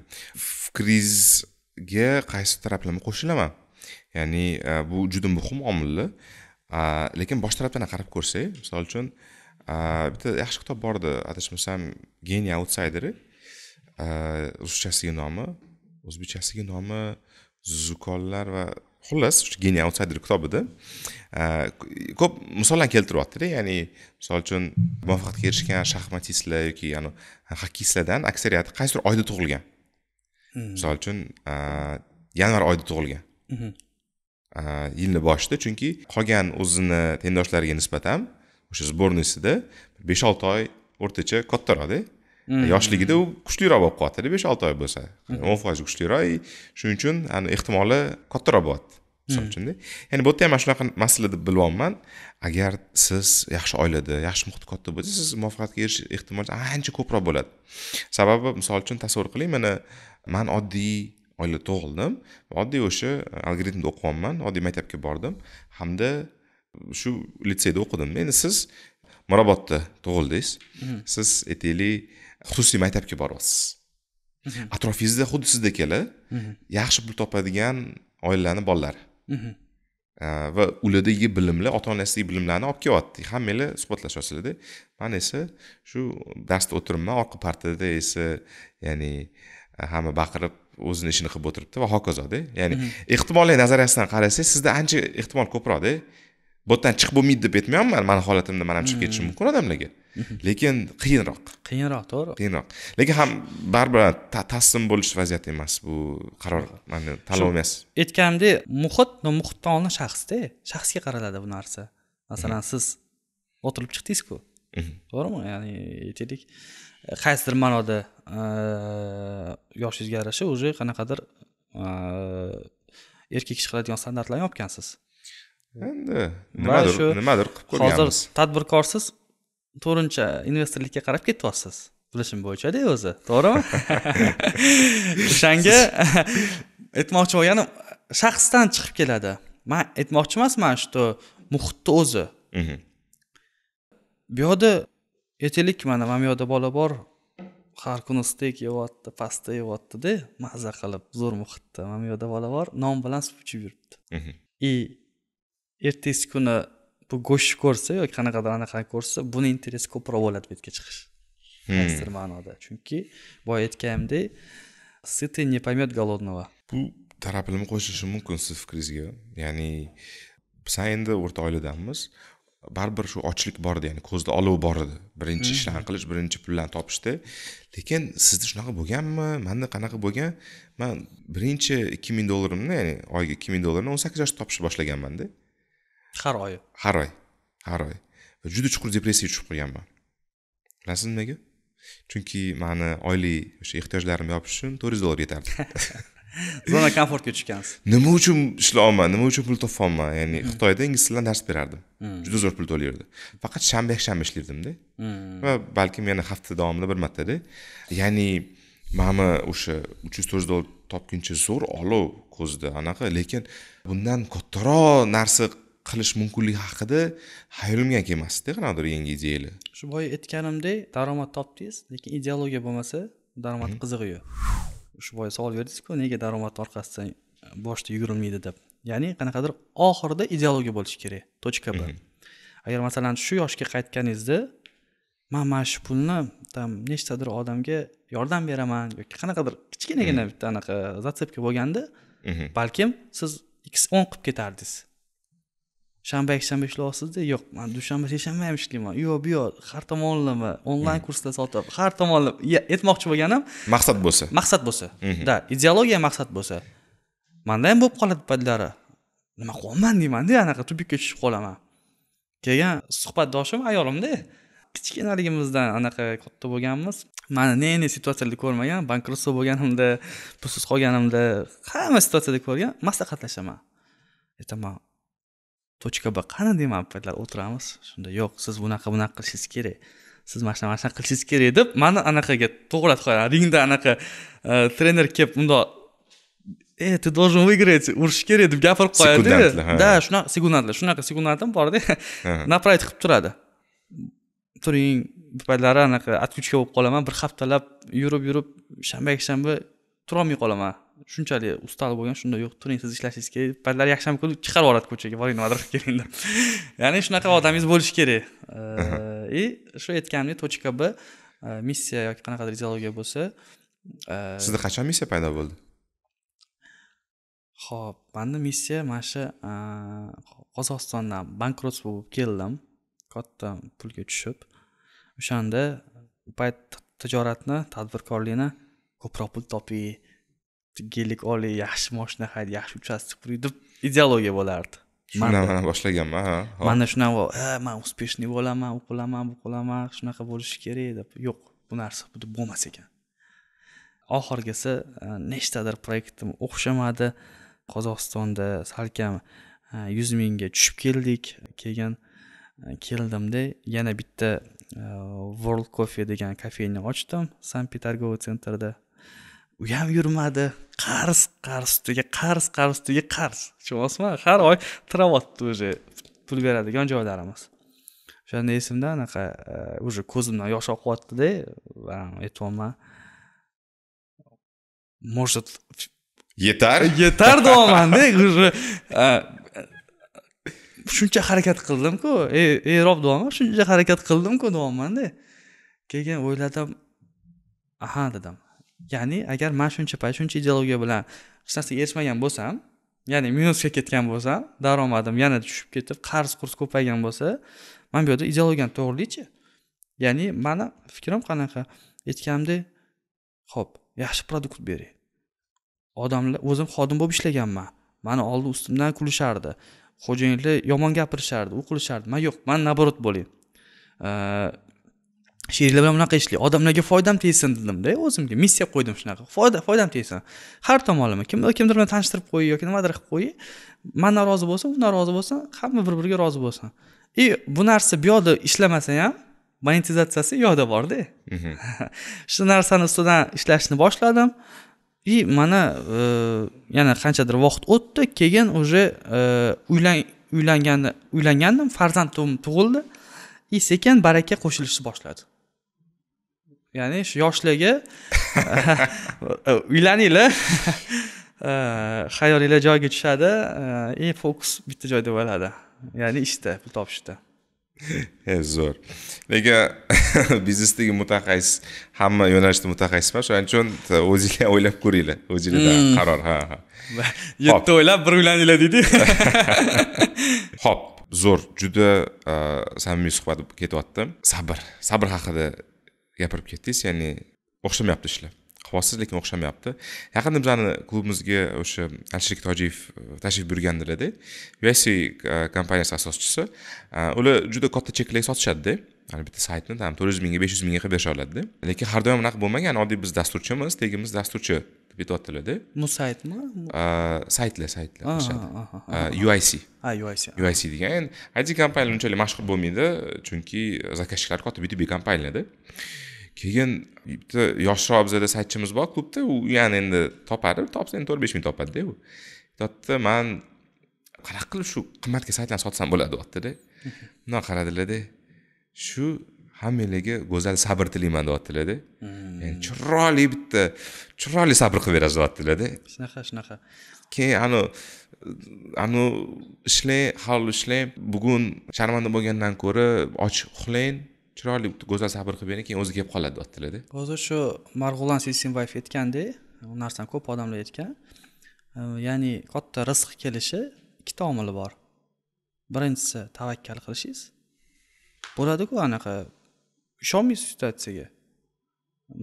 fikringizga qaysi taraflama qo'shilaman ya'ni e, bu juda muhim omillar e, lekin boshqa tarafdan qarab ko'rsak misol uchun e, bitta yaxshi kitob bor edi adashmasam geniy outsayderi ruschasiga nomi o'zbekchasiga nomi zukollar va xullas shu geniy outsider kitobida e, ko'p misollarni keltiryaptida ya'ni misol uchun muvaffaqiyatga erishgan shaxmatistlar yoki yani aksariyati qaysidir oyda tug'ilgan hmm. misol uchun e, yanvar oyida tug'ilgan mhm. e, yilni boshida chunki qolgan o'zini tengdoshlariga nisbatan o'sha сборныйсida besh olti oy o'rtacha kattaroqda E, mm. yoshligida u kuchliroq bo'lib qolyaptida besh olti oy bo'lsa o'n foiz kuchliroq и e, shuning uchun ani ehtimoli kattaroq bo'lyapti misol mm. uchunda ya'ni bu yerda ham mana shunaqa masala deb bilyapman agar siz yaxshi oilada yaxshi muhitda katta bo'lsa siz muvaffaqiyatga erishish ehtimolingiz ancha ko'proq bo'ladi sababi misol uchun tasavvur qiling mana man oddiy oilada tug'ildim oddiy o'sha e, algoritmda o'qiyapman oddiy maktabga bordim hamda shu litseyda o'qidim endi siz mirobodda tug'ildingiz mm. siz aytaylik xususiy maktabga boryapsiz mhm. atrofingizda xuddi sizdagilar mhm. yaxshi pul topadigan oilalarni bolalari mhm. va ulardagi bilimlar ota onasidagi bilimlarni olib kelyapti hammanglar suhbatlashyapsizlarda man esa shu darsda o'tiribman orqa partada esa ya'ni e, hamma baqirib o'zini ishini qilib o'tiribdi va hokazoda ya'ni ehtimoliy nazariyasidan qarasangiz sizda ancha ehtimol ko'proqda bu yerdan chiqib bo'lmaydi deb aytmayapman mani holatimda man ham chiqib ketishim hmm. mumkin odamlarga mhm. lekin qiyinroq qiyinroq to'g'ri qiyinroq lekin ham baribir taslim bo'lish vaziyat emas bu qaror tanlov emas aytganimdek muhit muhitdan oldin shaxsda shaxsga qaraladi bu narsa masalan mhm. siz o'tirib chiqdingizku mhm. to'g'rimi ya'ni aytaylik qaysidir ma'noda yoshingizga yarasha уже qanaqadir erkak kishi qiladigan standartlarni kelgansiz endi nimadir nimadir qilib ko'rganmiz hozir tadbirkorsiz to'g'rincha investorlikka qarab ketyapsiz bilishim bo'yichada o'zi to'g'rimi o'shanga aytmoqchi bo'lganim shaxsdan chiqib keladi man aytmoqchi emasman что muhitni o'zi mhm. bu yoqda aytaylik mana mana bu yoqda bola bor har kuni stek yeyapti pasta yeyaptida maza qilib zo'r muhitda mana bu yoqda bola bor non bilan suv ichib yuribdi и mhm. ertasi kuni bu go'shtni ko'rsa yoki qanaqadir anaqa ko'rsa buni interesi ko'proq bo'ladi bu yerga chiqish qaysidir hmm. ma'noda chunki boya aytganimdek сытый не поймет голодного bu tarapilma qo'shilishi mumkin siz fikringizga ya'ni san endi o'rta oiladanmiz baribir shu ochlik bor edi ya'ni ko'zda olov bor edi birinchi hmm. ishlarni qilish birinchi pullarni topishda lekin sizda shunaqa bo'lganmi manda qanaqa bo'lgan man birinchi ikki ming dollarimni ya'ni oyiga ikki ming dollarni o'n sakkiz yoshda topishni boshlaganmanda har oy har oy har oy juda chuqur depressiyaga tushib qolganman bilasizmi nimaga chunki mani oylik o'sha ehtiyojlarimni yopish uchun to'rt yuz dollar yetardi zona komfortga tushgansiz nima uchun ishlayapman nima uchun pul topyapman ya'ni hmm. xitoyda ingliz tilidan dars berardim hmm. juda zo'r pul to'layverdi faqat shanba yakshanba ishlardimda hmm. va balkim yana hafta davomida bir martada ya'ni mani o'sha uch yuz to'rt yuz dollar topguncha zo'r olov ko'zida anaqa lekin bundan kattaroq narsa qilish mumkinligi haqida hayolimga ham kelmasdida qanaqadir yangi ideyalar shu boya aytganimdek daromad topdingiz lekin ideologiya bo'lmasa daromad mhm. qizig'i yo'q shu boya savol berdingizku nega daromad orqasidan boshida yugurilmaydi deb ya'ni qanaqadir oxirida ideologiya bo'lishi kerak точка b mhm. agar masalan shu yoshga qaytganingizda man mana shu pulni там nechtadir odamga yordam beraman yoki qanaqadir kichkinagina mhm. bitta anaqa зацепка bo'lganda balkim siz x o'n qilib ketardingiz shanba yakshanba ishlayapsizda yo'q man dushanba seshanba ham ishlayman yoq bu yoq har tomonlama onlayn hmm. kurslar sotib har tomonlama aytmoqchi bo'lganim maqsad bo'lsa maqsad bo'lsa да mhm. ideologiya maqsad bo'lsa manda ham bo'lib qoladi paytlari nima qilyapman deymanda anaqa tubikka tushib qolaman kelgan suhbatdoshim ayolimda kichkinaligimizdan anaqa katta bo'lganmiz mani ne ne situatsiyalarda ko'rmagan bankrotство bo'lganimda pulsiz qolganimda hamma situatsiyada ko'rgan maslahatlashaman aytaman точка б qani deyman paytlar o'tiramiz shunda yo'q siz bunaqa bunaqa qilishingiz kerak siz mana shunaqa mana shunaqa qilishingiz kerak deb mani anaqaga to'g'rilab qo'yadi ringda anaqa trener kelib bundoq e ты должен выиграть urish kerak deb gapirib qo'yadi да shunaqa segundantlar shunaqa segundantim borda направить qilib turadi turing paytlari anaqa отключка bo'lib qolaman bir haftalab yurib yurib shanba yakshanba turolmay qolaman shunchalik ustal bo'lgan shunda yo'q turing siz ishlashingiz kerak ba'zilar yakshanba kuni chiqarib yuboradi ko'chaga boring nimadir qilib keling deb ya'ni shunaqa odamingiz bo'lishi kerak и shu aytganimdek точка b e, missiya yoki qanaqadir ideologiya bo'lsa e, sizda qachon missiya paydo bo'ldi ho'p mani missiya mana shu e, qozog'istondan bankrot bo'lib keldim katta pulga tushib o'shanda payt tijoratni tadbirkorlikni ko'proq pul toping gelik oliy yaxshi moshina haydi yaxshi uchastok quray deb ideologiya bo'lardi shundan mana boshlaganman ha mana shundan man успешный bo'laman u qilaman bu qilaman shunaqa bo'lishi kerak deb yo'q bu narsa bunday bo'lmas ekan oxirgisi e, nechtadir proyektim o'xshamadi qozog'istonda salkam e, yuz mingga tushib keldik keyin e, keldimda yana bitta world coffee degan kofeyni ochdim sankt peterburg sentrda u ham yurmadi qarz qarz ustiga qarz qarz ustiga qarz tushunyapsizmi har oy tiravotdi уже pul beradigan joylarimiz o'shanda esimda anaqa e, уже ko'zimdan yosh oqyaptida aytyapman может yetar yetar deyapmanda уже e, shuncha harakat qildimku ey ey rob deyapman shuncha harakat qildimku deyapmanda keyin o'yladim aha dedim ya'ni agar man shuncha pay shuncha ideologiya bilan hech narsaga erishmagan bo'lsam ya'ni minusga ketgan bo'lsam daromadim yana tushib ketib qarz qurs ko'paygan bo'lsa man bu yerda ideologiyani to'g'rilaychi ya'ni mani fikrim qanaqa aytganimdek ho'p yaxshi produkt bering odamlar o'zim xodim bo'lib ishlaganman mani oldi ustimdan kulishardi xo'jayinlar yomon gapirishardi u qilishardi man yo'q man наоборот bo'ling sheriklar bilan bunaqa ishlay odamlarga foydam tegsin dedimda o'zimga missiya qo'ydim shunaqa foyda foydam tegsin har tomonlama kimdir kimdir bilan tanishtirib qo'y yoki nimadir qilib qo'y mandan rozi bo'lsin undan rozi bo'lsin hamma bir biriga rozi bo'lsin и bu narsa bu yoqda ishlamasa ham monetizatsiyasi u yoqda borda mhm. shu narsani ustidan ishlashni boshladim и mana e, yana qanchadir vaqt o'tdi keyin уже e, uylan uylanganda uylangandim farzand tug'ildi и sekin baraka qo'shilishni boshladi ya'ni yoshlarga uh, uylaninglar uh, xayolinglar joyiga tushadi и uh, fokus bitta joyda bo'ladi ya'ni ishda pul topishda eh, zo'r lekin biznesdagi mutaxassis hamma yo'nalishda mutaxassis emas shuning uchun o'zinglar o'ylab ko'ringlar o'zinglardan hmm. qaror ha ha yetti o'ylab bir uylaninglar deydi ho'p zo'r juda samimiy suhbat bo'lib ketyapti sabr sabr haqida gapirib ketdingiz ya'ni o'xshamayapti ishlar qilyapsiz lekin o'xshamayapti yaqinda bizani klubimizga o'sha alisherbek tojiyev e, tashrif buyurgandilarda uac e, kompaniyasi asoschisi e, ular juda katta cheklarga sotishadida ana bitta saytni там to'rt yuz mingga besh yuz mingga qilib berisha oladida lekin har doim unaqa bo'lmagan oddiy biz dasturchimiz tegimiz dasturchi deb aytyaptilarda bu saytmi saytlar saytlar uic ha uic uic degan endi it kompaniyalar unchalik mashhur bo'lmaydi chunki zaказchiklari katta b b kompaniyalarda keyin bitta yoshroq bizada saytchimiz bor klubda u yani endi topadi topsa endi to'rt besh ming topadida u aytyapti man qanaqa qilib shu qimmatga saytlarni sotsam bo'ladi deyaptida bundoq qaradilarda shu hammanglarga go'zal sabr tilayman deyaptilarda yani hmm. chiroyli bitta chiroyli sabr qilib berasiz deyaptilarda shunaqa shunaqa keyin anu anu ishlang halol ishlang bugun sharmanda bo'lgandan ko'ra och uxlang chiroyli go'zal sabr qilib bering keyin o'zi kelib qoladi ot tilida hozir shu marg'ulon sesinbayev aytganda u narsani ko'p odamlar aytgan э, ya'ni katta rizq kelishi ikkita omili bor birinchisi tavakkal qilishingiz bo'ladiku anaqa ishonmaysiz situatsiyaga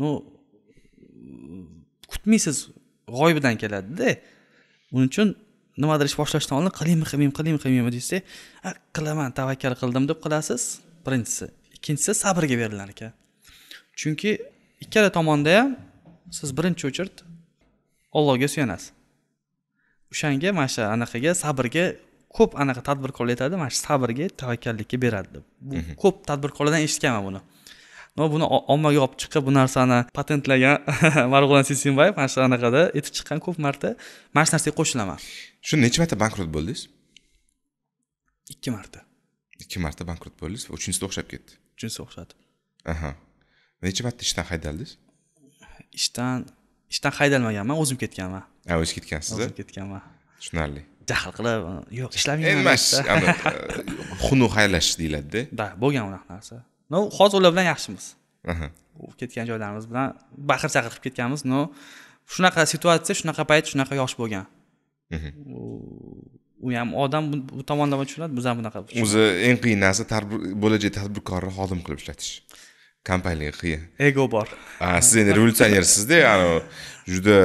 ну kutmaysiz g'oyibidan keladida buning uchun nimadir ish boshlashdan oldin qilaymi qilmaymi qilaymi qilmaymi desa qilaman tavakkal qildim deb qilasiz birinchisi ikkinchisi sabrga berilar ekan chunki ikkala tomonda ham siz birinchi o'chirt ollohga suyanasiz o'shanga mana shu anaqaga sabrga ko'p anaqa tadbirkorlar aytadi mana shu sabrga tavakkallikka beradi deb bu mhm. ko'p tadbirkorlardan eshitganman buni no buni ommaga olib chiqib bu narsani patentlagan marg'ilon seskenbayev mana shu anaqada aytib chiqqan ko'p marta mana shu narsaga qo'shilaman shu necha marta bankrot bo'ldingiz ikki marta ikki marta bankrot bo'ldingiz uchinchisida o'xshab ketdi jinsi o'xshatib aha necha marta ishdan haydaldiz ishdan ishdan haydalmaganman o'zim ketganman ha o'zingiz ketgansiz o'zim ketganman tushunarli jahl qilib yo'q ishlamayman emas xunuk haylash deyiladida да bo'lgan unaqa narsa no hozir ular bilan yaxshimiz ketgan joylarimiz bilan baqir chaqir qilib ketganmiz no shunaqa situatsiya shunaqa payt shunaqa yosh bo'lgan mhmm. u ham odam bu tomonlama tushunadi biz ham bunaqa o'zi eng qiyin narsa bo'lajak tadbirkorni xodim qilib ishlatish kompaniyaga qiyin ego bor siz endi revolyutsionersizda anavi juda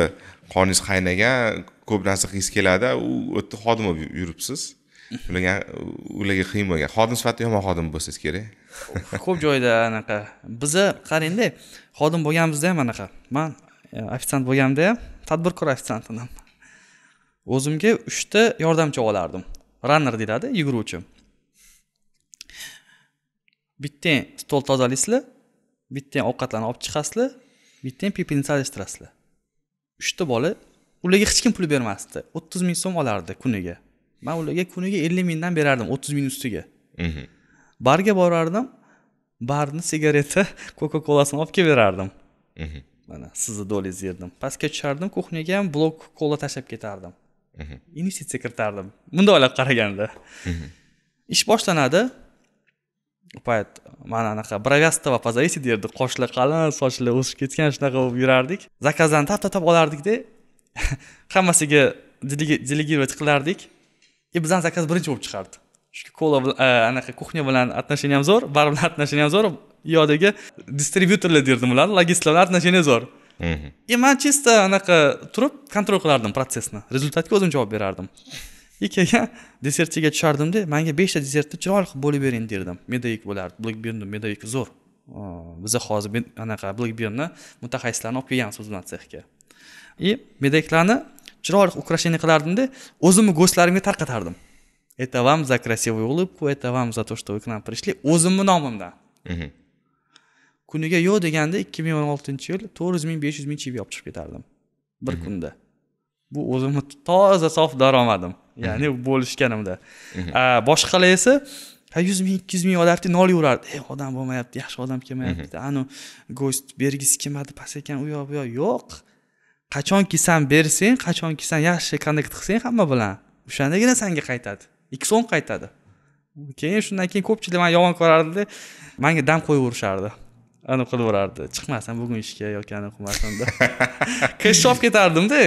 qoningiz qaynagan ko'p narsa qilgingiz keladi u yerda xodim bo'lib yuribsiz ularga ularga qiyin bo'lgan xodim sifatida yomon xodim bo'lsangiz kerak ko'p joyda anaqa biza qarangda xodim bo'lganimizda ham anaqa man e, ofitsiant bo'lganimda ham tadbirkor ofitsiantiman o'zimga uchta yordamchi olardim runner deyiladi yuguruvchi bittan stol tozalaysizlar bittan ovqatlarni olib chiqasizlar bittan pepelni solishtirasizlar uchta bola ularga hech kim pul bermasdi o'ttiz ming so'm olardi kuniga man ularga kuniga ellik mingdan berardim o'ttiz ming ustiga mhm. barga borardim barni sigareta coca colasini olib kelib berardim mhm. mana sizni dolingizni yerdim pastga tushardim kuxnyaga ham blok kola tashlab ketardim investitsiya kiritardim bunday o'ylab qaraganda ish boshlanadi payt mana anaqa bravyasta va позаиси derdi qoshlar qalin sochlar o'sib ketgan shunaqa bo'lib yurardik zakazlarni tap tap olardikda hammasiga delegировать qilardik и bizani zakaz birinchi bo'lib chiqardi chunki kola anaqa kuxня bilan отношениям zo'r bar bilan отношениям zo'r u yoqdagi distribyutorlar derdim ularni logistlar bilan отношения zo'r и man чисто anaqa turib kontrol qilardim protsessni rezultatga o'zim javob berardim и keyin desertiga tushardimda manga beshta desertni chiroyli qilib bo'lib bering derdim medovik bo'lardi blackbirni medovik zo'r biza hozir anaqa blackbirni mutaxassislarni olib kelganmiz biz bilan sexga и medoviklarni chiroyli qilib qilardimda o'zimni go'shtlarimga tarqatardim это вам за красивую улыбку это вам за то что вы к нам пришли o'zimni nomimdan kuniga yo'q deganda ikki ming o'n oltinchi yil to'rt yuz ming besh yuz ming chibi yopib chiqib ketardim bir mhm. kunda bu o'zimni toza sof daromadim ya'ni mhm. bo'lishganimda mhm. boshqalar esa yuz ming ikki yuz ming olardi nolaverardi ey odam bo'lmayapti yaxshi odam kelmayapti anu go'sht bergisi kelmadi past ekan u yoq bu yoq yo'q qachonki san bersang qachonki san yaxshi konnekt qilsang hamma bilan o'shandagina sanga qaytadi ikki so'm qaytadi keyin shundan keyin ko'pchilik mani yomon ko'rardida manga dam qo'yaverishardi qilib yuborardi chiqmasam bugun ishga yoki anavi qilmasam deb kashshof ketardimda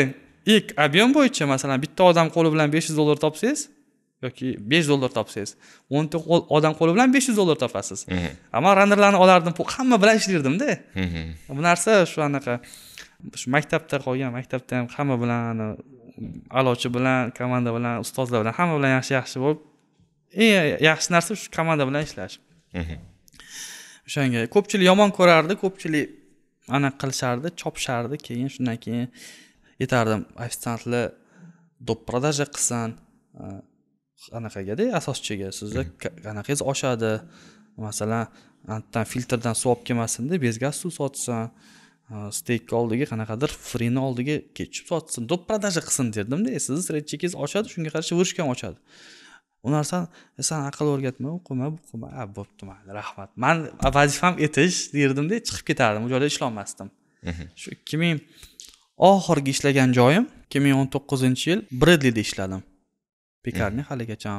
ilk объем bo'yicha masalan bitta odam qo'li bilan besh yuz dollar topsangiz yoki besh dollar topsangiz o'nta odam qo'li bilan besh yuz dollar topasiz a man rannerlarni olardim hamma bilan ishlardimda bu narsa shu anaqa shu maktabda qolgan maktabda ham hamma bilan e, a'lochi bilan komanda bilan ustozlar bilan hamma bilan yaxshi yaxshi bo'lib eng yaxshi narsa shu komanda bilan ishlash o'shanga ko'pchilik yomon ko'rardi ko'pchilik anaqa qilishardi chopishardi keyin shundan keyin aytardim ofitsiantlar доп продажа qilsin anaqagada asoschiga sizni anaqangiz oshadi masalan anadan filtrdan suv olib kelmasinda bez gaz suv sotsin steykni oldiga qanaqadir frini oldiga kechib sotsin do'p продажа qilsin derdimda sizni reйтинgingiz oshadi shunga qarshi ham ochadi u narsani e, san aql o'rgatma o'qima buqima a bo'pti mayli rahmat man vazifam etish derdimda chiqib ketardim u joyda ishlolmasdim mhm. shu ikki ming oxirgi ishlagan joyim ikki ming o'n to'qqizinchi yil bredlida ishladim pekarni mhm. haligacha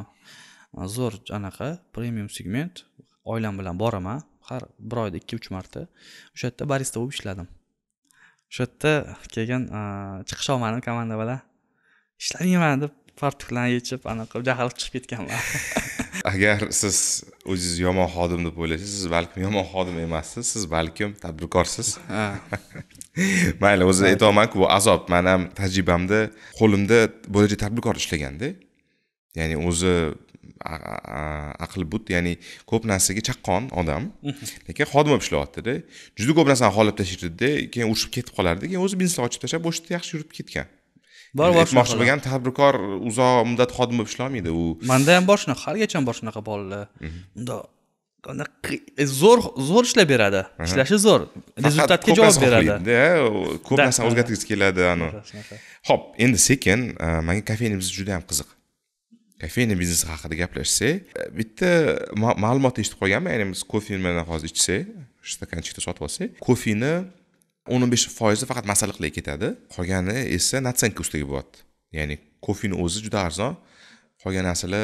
zo'r anaqa premium segment oilam bilan boraman har bir oyda ikki uch marta o'sha yerda barista bo'lib ishladim o'sha yerda kelgan chiqisholmadim komanda bilan ishlayman deb fartuklarni yechib anaqa qilib jahl chiqib ketganman agar siz o'zingizni yomon xodim deb o'ylaysiz siz balkim yomon xodim emassiz siz balkim tadbirkorsiz mayli o'zi aytyapmanku bu azob man ham tajribamda qo'limda bo'lajak tadbirkor ishlaganda ya'ni o'zi aql but ya'ni ko'p narsaga chaqqon odam lekin xodim bo'lib ishlayaptida juda ko'p narsani xohlab tashlaydida keyin urushib ketib qolardi keyin o'zi biznesni ochib tashlab o'sha yerda yaxshi yurib ketgan bor bor aytmoqchi bo'lgan tadbirkor uzoq muddat xodim bo'lib ishlolmaydi u manda ham bor shunaqa haligacha ham bor shunaqa bolalar mhm. unda e, zo'r zo'r ishlab beradi ishlashi zo'r rezultatga javob beradi ko'p narsani o'zgartirgisi keladi ani ho'p endi sekin e, manga kofeyni biznes juda ham qiziq kofeyni biznesi haqida gaplashsak e, bitta ma'lumotni eshitib qolganman ya'ni biz kofeni hozir ichsak stakanchikda sotib olsak kofeni o'n o'n besh foizi faqat masalliqlarga ketadi qolgani esa natsenka ustiga bo'lyapti ya'ni kofeni o'zi juda arzon qolgan narsalar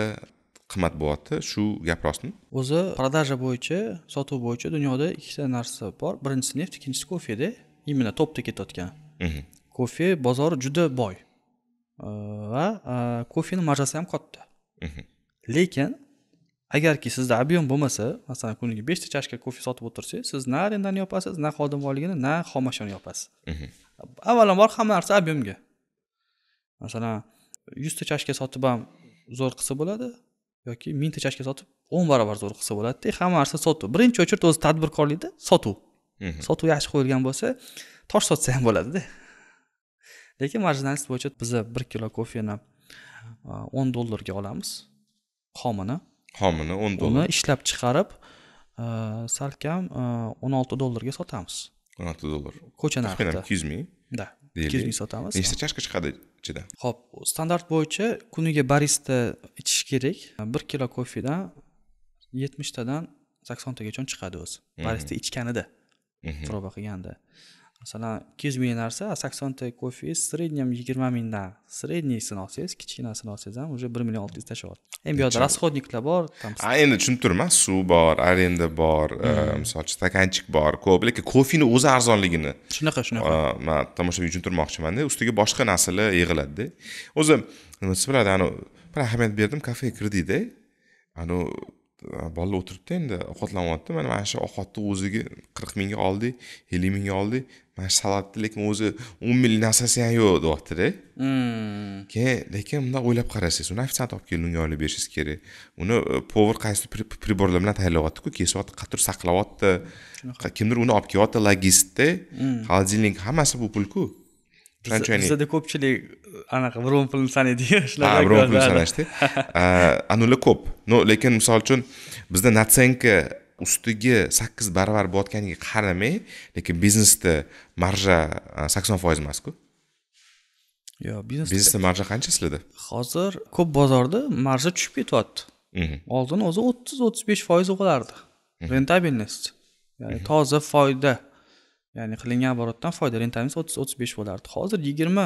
qimmat bo'lyapti shu gap rostmi o'zi продажа bo'yicha sotuv bo'yicha dunyoda ikkita narsa bor birinchisi neft ikkinchisi kofeda именно topda ketayotgan kofe bozori juda boy э, va э, kofeni marjasi ham katta lekin agarki sizda объем bo'lmasa masalan kuniga beshta chashka kofe sotib o'tirsangiz siz na arendani yopasiz na xodim xodimvorligini na xomashoni yopasiz mhm. avvalambor hamma narsa объемga masalan yuzta chashka sotib ham zo'r qilsa bo'ladi yoki mingta chashka sotib o'n barobar zo'r qilsa bo'ladida hamma narsa sotuv birinchi очередь o'zi tadbirkorlikda sotuv mhm. sotuv yaxshi qo'yilgan bo'lsa tosh sotsa ham bo'ladida lekin marjinalist bo'yicha biza bir kilo kofeni o'n dollarga olamiz xomini xomini o'n dollar uni ishlab chiqarib e, salkam e, o'n olti dollarga sotamiz o'n olti dollar ko'cha narxida ikki yuz ming да ikki yuz ming sotamiz nechta chashka chiqadi ichidan ho'p standart bo'yicha kuniga barista ichish kerak bir kilo ko'fedan yetmishtadan saksontagacha chiqadi o'zi mhm. barista ichganida proba mhm. qilganda masalan ikki yuz ming narsa saksonta kofe среднем yigirma mingdan среднийсini olsangiz kichkinasini olsangiz ham уже bir million olti yuz tashlayapti endi bu yoqda расходниклар bor там endi tushunib turibman suv bor arenda bor hmm. misol uchun stakanchik bor ko'p lekin kofeni o'zi arzonligini shunaqa shunaqa man tomoshabin tushuntirmoqchimanda ustiga boshqa narsalar yig'iladida o'zi nima desa bo'ladi anavi bir ahamiyat berdim kafega kirdikda anavi bolalar o'tiribdi endi ovqatlanyapti mana mana shu ovqatni o'ziga qirq mingga oldik ellik mingga oldik mana shu salatni lekin o'zi o'n minglik narsasi ham yo'q deyaptida hmm. keyin lekin bundoq o'ylab qarasangiz uni ofitsiant olib kelib unga olib berishingiz kerak uni e, povar qaysi приборlar bilan tayyorlayaptiku kesyapti qayerdir saqlayapti kimdir uni olib kelyapti logistda холодильник hmm. hammasi bu pulku shunchani bizada ko'pchilik anaqa biron pulni sanaydiku shunaqa ha biron sanashda anavilar ko'p no lekin misol uchun bizda natsenka ustiga sakkiz baravar botganiga qaramay lekin biznesda marja sakson foiz emasku yo'q biznes biznesda marja qancha sizlarda hozir ko'p bozorda marja tushib ketyapti oldin o'zi o'ttiz o'ttiz besh foiz o'qilardi mhm. rentabelnost ya'ni toza foyda ya'ni qilingan оборотdan foyda rentabilist o'ttiz o'ttiz besh bo'lardi hozir yigirma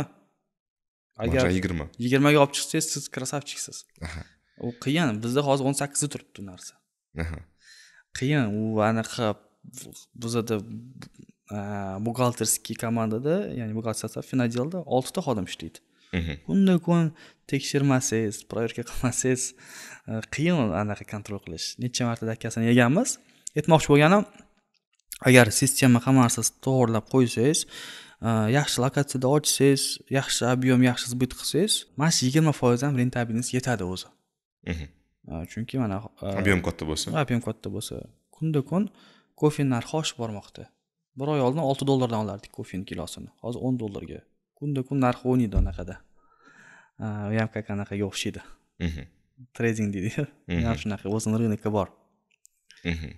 agar yigirma yigirmaga olib chiqsangiz siz krasavchiksiz u qiyin bizda hozir o'n sakkizda turibdi narsa qiyin u anaqa bizada buxgalterskiy komandada ya'ni buxgalter sostav finaldelda oltita xodim ishlaydi mhm. kunda kun tekshirmasangiz проверка qilmasangiz e, qiyin anaqa kontrol qilish necha marta dakasini yeganmiz aytmoqchi bo'lganim agar sistema hamma narsasi to'g'irlab qo'ysangiz e, yaxshi lokatsiyada ochsangiz yaxshi объем yaxshi сбыт qilsangiz mana shu yigirma foiz ham rentabelность yetadi o'zi mhm. e, chunki mana объем e, katta bo'lsa объем katta bo'lsa kunda kun kofeni narxi oshib bormoqda bir oy oldin olti dollardan olardik kofeni kilosini hozir o'n dollarga kunda kun narxi o'ynaydi anaqada u ham как anaqaga o'xshaydi mhm. trading deydiku mhm. ham shunaqa o'zini рынокi bor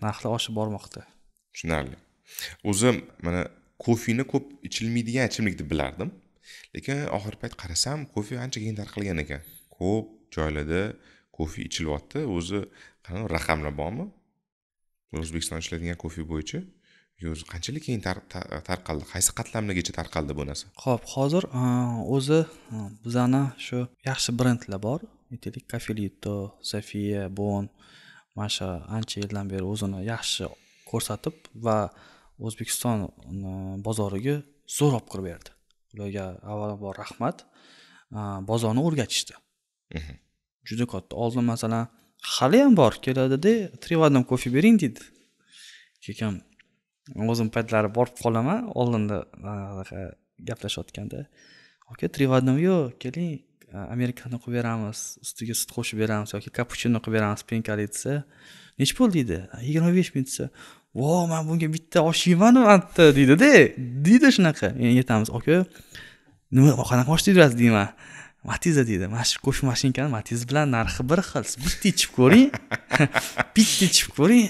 narxlar oshib bormoqda tushunarli o'zim mana kofeni ko'p ichilmaydigan ichimlik deb bilardim lekin oxirgi payt qarasam kofe anchagina tarqalgan ekan ko'p joylarda kofe ichilyapti o'zi qani raqamlar bormi o'zbekiston ishlaydigan kofe bo'yicha o'zi qanchalik keng tarqaldi qaysi qatlamlargacha tarqaldi bu narsa ho'p hozir e, o'zi e, bizani shu yaxshi brendlar bor aytaylik kafelito sofiya bon mana shu ancha yildan beri o'zini yaxshi ko'rsatib va o'zbekiston uh, bozoriga zo'r olib kirib berdi ularga avvalambor rahmat uh, bozorni o'rgatishdi mhm. juda katta oldin masalan hali ham bor keladida три в одном кофе bering deydi keyin o'zim paytlari borib qolaman oldinda uh, anaqa gaplashayotganda oka три в одном yo'q keling amerikani qilib beramiz ustiga sut qo'shib beramiz yoki kapuchino qilib beramiz penkali desa nechi bo'ldi deydi yigirma besh ming desa vo man bunga bitta osh yeymanu anta deydida deydi shunaqa yetamiz aka nima qanaqa osh deyverasiz deyman matiza deydi mana shu qo'shma mashinkani matiz bilan narxi bir xil siz bitta ichib ko'ring bitta ichib ko'ring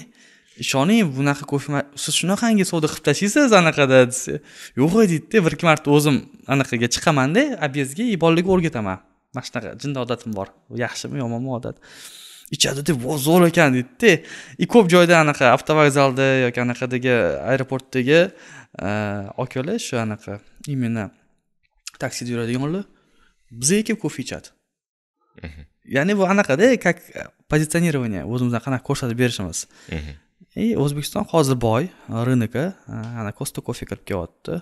ishoning bunaqa qo'shma siz shunaqangi savdo qilib tashlaysiz anaqada desa yo'q deydida bir ikki marta o'zim anaqaga chiqamanda объездga bolalarga o'rgataman mana shunaqa jinni odatim bor yaxshimi yomonmi odat ichadi deb zo'r ekan deydida и ko'p joyda anaqa avtovokzalda yoki anaqadagi aeroportdagi e, okalar shu anaqa именно taksida yuradiganlar bizga kelib kofe ichadi ya'ni bu anaqada e, как позиционирование o'zimizni qanaqa ko'rsatib berishimiz и o'zbekiston hozir boy rynoki e, ana costa kofe kirib kelyapti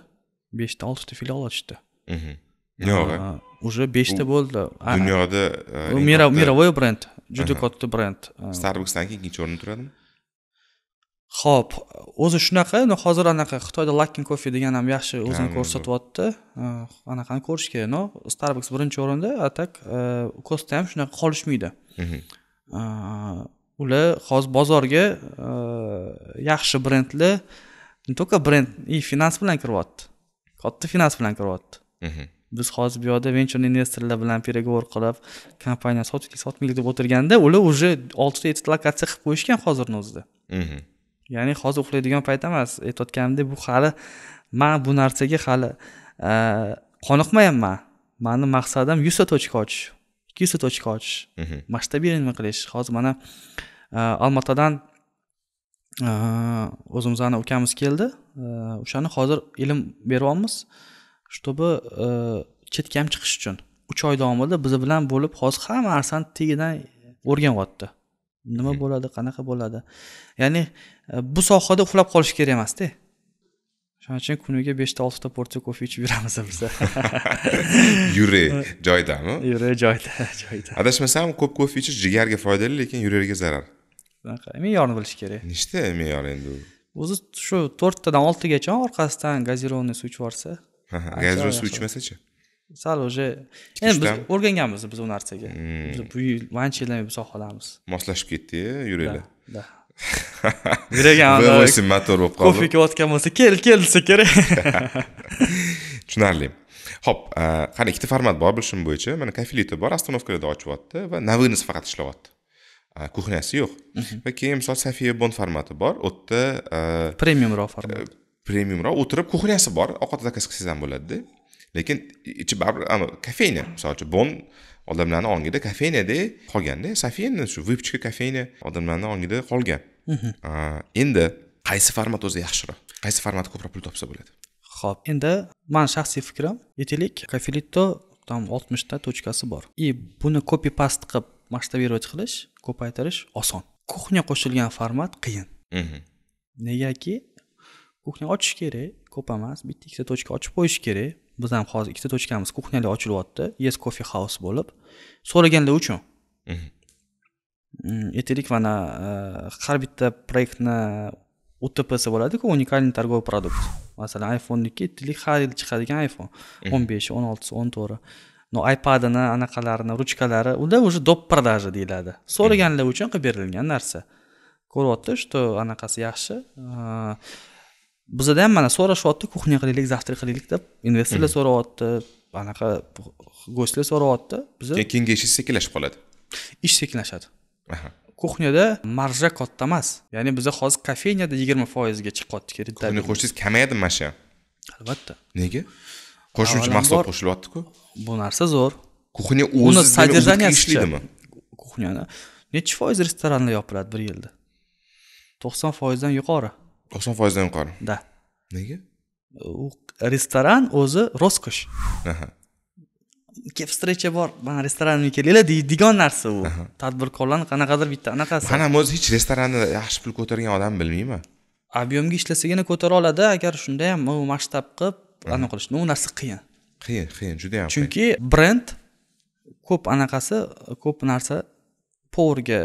beshta oltita filial ochishdi yo'q уже beshta bo'ldi dunyoda мировой бренд juda katta brend starbucksdan keyin ikkinchi o'rinda turadimi ho'p o'zi shunaqa hozir anaqa xitoyda lakin coffee degan ham yaxshi o'zini ko'rsatyapti anaqani ko'rish kerak no starbucks birinchi o'rinda а так kosta ham shunaqa qolishmaydi ular hozir bozorga yaxshi brendlar не только brend и finans bilan kiryapti katta finans bilan kiryapti biz hozir bu yoqda venture investorlar bilan переговор qilib kompaniya sotdik sotmaylik deb o'tirganda ular уже oltita yettita lokatsiya qilib qo'yishgan hozirni o'zida mhm. ya'ni hozir uxlaydigan payt emas aytayotganimdek bu hali man bu narsaga hali e, qoniqmayapman mani maqsadim yuzta tochka ochish ikki yuzta tochka ochish масштабирование mhm. qilish hozir mana e, olmaotadan e, o'zimizni ukamiz keldi o'shani hozir ilm beryapmiz чтобы э, chetga ham chiqish uchun uch oy davomida biz bilan bo'lib hozir hamma narsani tagidan o'rganyapti nima bo'ladi qanaqa bo'ladi ya'ni e, bu sohada uxlab qolish kerak emasda shuning uchun kuniga beshta oltita porsiya kofe ichib yuramiz biz yurak joyidami yurak joyida joyida adashmasam ko'p kofe ichish jigarga foydali lekin yurakga zarar shunaqa me'yorni bilish kerak nechta me'yor endi u o'zi shu to'rttadan oltigacha orqasidan газированный suv ichib yuborsa gaz suv ichmasachi sal уже endi biz o'rganganmiz biz u narsaga hmm. biz bu yil ancha yildan beri sohadamiz moslashib ketdi yuraklar да yuragan v8 motor bo'lib qoldi kofe kelayotgan bo'lsa kel kel desa kerak tushunarli ho'p e, qani ikkita format bor bilishim bo'yicha mana kafilita bor остановкаlarda ochyapti va navinisi faqat ishlayapti e, kuxnyasi yo'q mhm. va keyin misol safiya bond formati bor u yerda premiumroq format e, premiumroq o'tirib kuxnyasi bor ovqat zakaz qilsangiz ham bo'ladida lekin ichi baribir kofeyna misol uchun bon odamlarni ongida kofeynada qolganda sofiyani shu выпечка kofeyna odamlarni ongida qolgan endi qaysi format o'zi yaxshiroq qaysi format ko'proq pul topsa bo'ladi ho'p endi mani shaxsiy fikrim aytaylik kafelitto там oltmishta точкасы bor и buni kopi past qilib масштабировать qilish ko'paytirish oson kuxnya qo'shilgan format qiyin negaki kuxnya ochish kerak ko'p emas bitta ikkita точка ochib qo'yish kerak biz ham hozir ikkita tochkamiz kuxnyada ochilyapti yes coffee house bo'lib so'raganlar uchun mhm. mm, aytaylik mana e, har bitta proyektni utpsi bo'ladiku уникальный торговый продукт masalan iphoneniki aytaylik har yil chiqadigan iphone mhm. o'n besh o'n oltisi o'n to'rt no ipadini anaqalarini ruchkalari ular уже доп продажа deyiladi so'raganlar uchun qilib berilgan narsa ko'ryapti что anaqasi yaxshi e, bizada ham mana so'rashyapti kuxnya qilaylik завтрак qilaylik deb investorlar mhmm. so'rayapti anaqa go'shtlar so'rayapti biz keyin kengayishingiz sekinlashib qoladi ish sekinlashadi kuxnyada marja katta emas ya'ni biza hozir kofeynyada yigirma foizga chiqyaptiki kuxnya qo'shsangiz kamayadimi mana shu albatta nega qo'shimcha mahsulot qo'shilyaptiku bu narsa zo'r kuxnya o'zi содержанияsi ishlaydimi kuxnyani nechi foiz restoranlar yopiladi bir yilda to'qson foizdan yuqori to'qson foizdan yuqori да nega u restoran o'zi roskosh встреча bor mana restoranga kelinglar deydigan narsa u tadbirkorlarni qanaqadir bitta anaqasi ham o'zi hech restoranni yaxshi pul ko'targan odamni bilmayman объемga ishlasagina ko'tara oladi agar shunda ham masshtab qilib anaqa qilish u narsa qiyin qiyin qiyin juda yam chunki brend ko'p anaqasi ko'p narsa powerga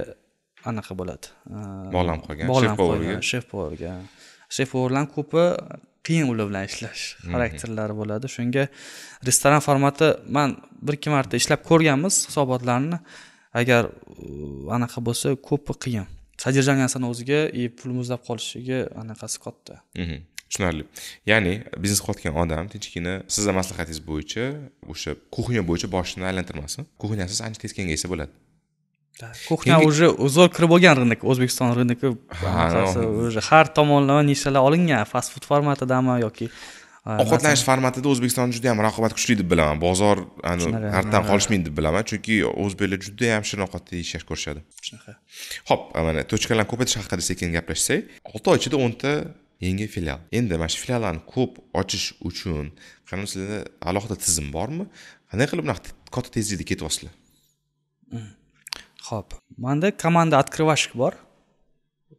anaqa bo'ladi bog'lanib qolgan bog'lanib qolgan shef poverga shef poverlarni ko'pi qiyin ular bilan ishlash xarakterlari bo'ladi shunga restoran formati man bir ikki marta ishlab ko'rganmiz hisobotlarni agar anaqa bo'lsa ko'pi qiyin содержаниесini o'ziga и pul muzlab qolishiga anaqasi katta tushunarli ya'ni biznes qilayotgan odam tinchgina sizni maslahatingiz bo'yicha o'sha kuxnya bo'yicha boshini aylantirmasin kuxnyasiz ancha tez kengaysa bo'ladi kuxna уже zo'r kirib olgan rinok o'zbekiston rinoki уже har tomonlama nishalar olingan fast food formatidami yoki ovqatlanish e, formatida o'zbekiston juda yam raqobat kuchli deb bilaman bozor artdan qolishmaydi deb bilaman chunki o'zbeklar juda yam shirin ovqatni yaxshi ko'rishadi shunaqa ho'p mana to'chkalarni ko'paytirish haqida sekin gaplashsak olti oy ichida o'nta yangi filial endi mana shu filiallarni ko'p ochish uchun qani sizlarda alohida tizim bormi qanday qilib bunaqa katta tezlikda ketyapsizlar mm. ho'p manda komanda открывашка bor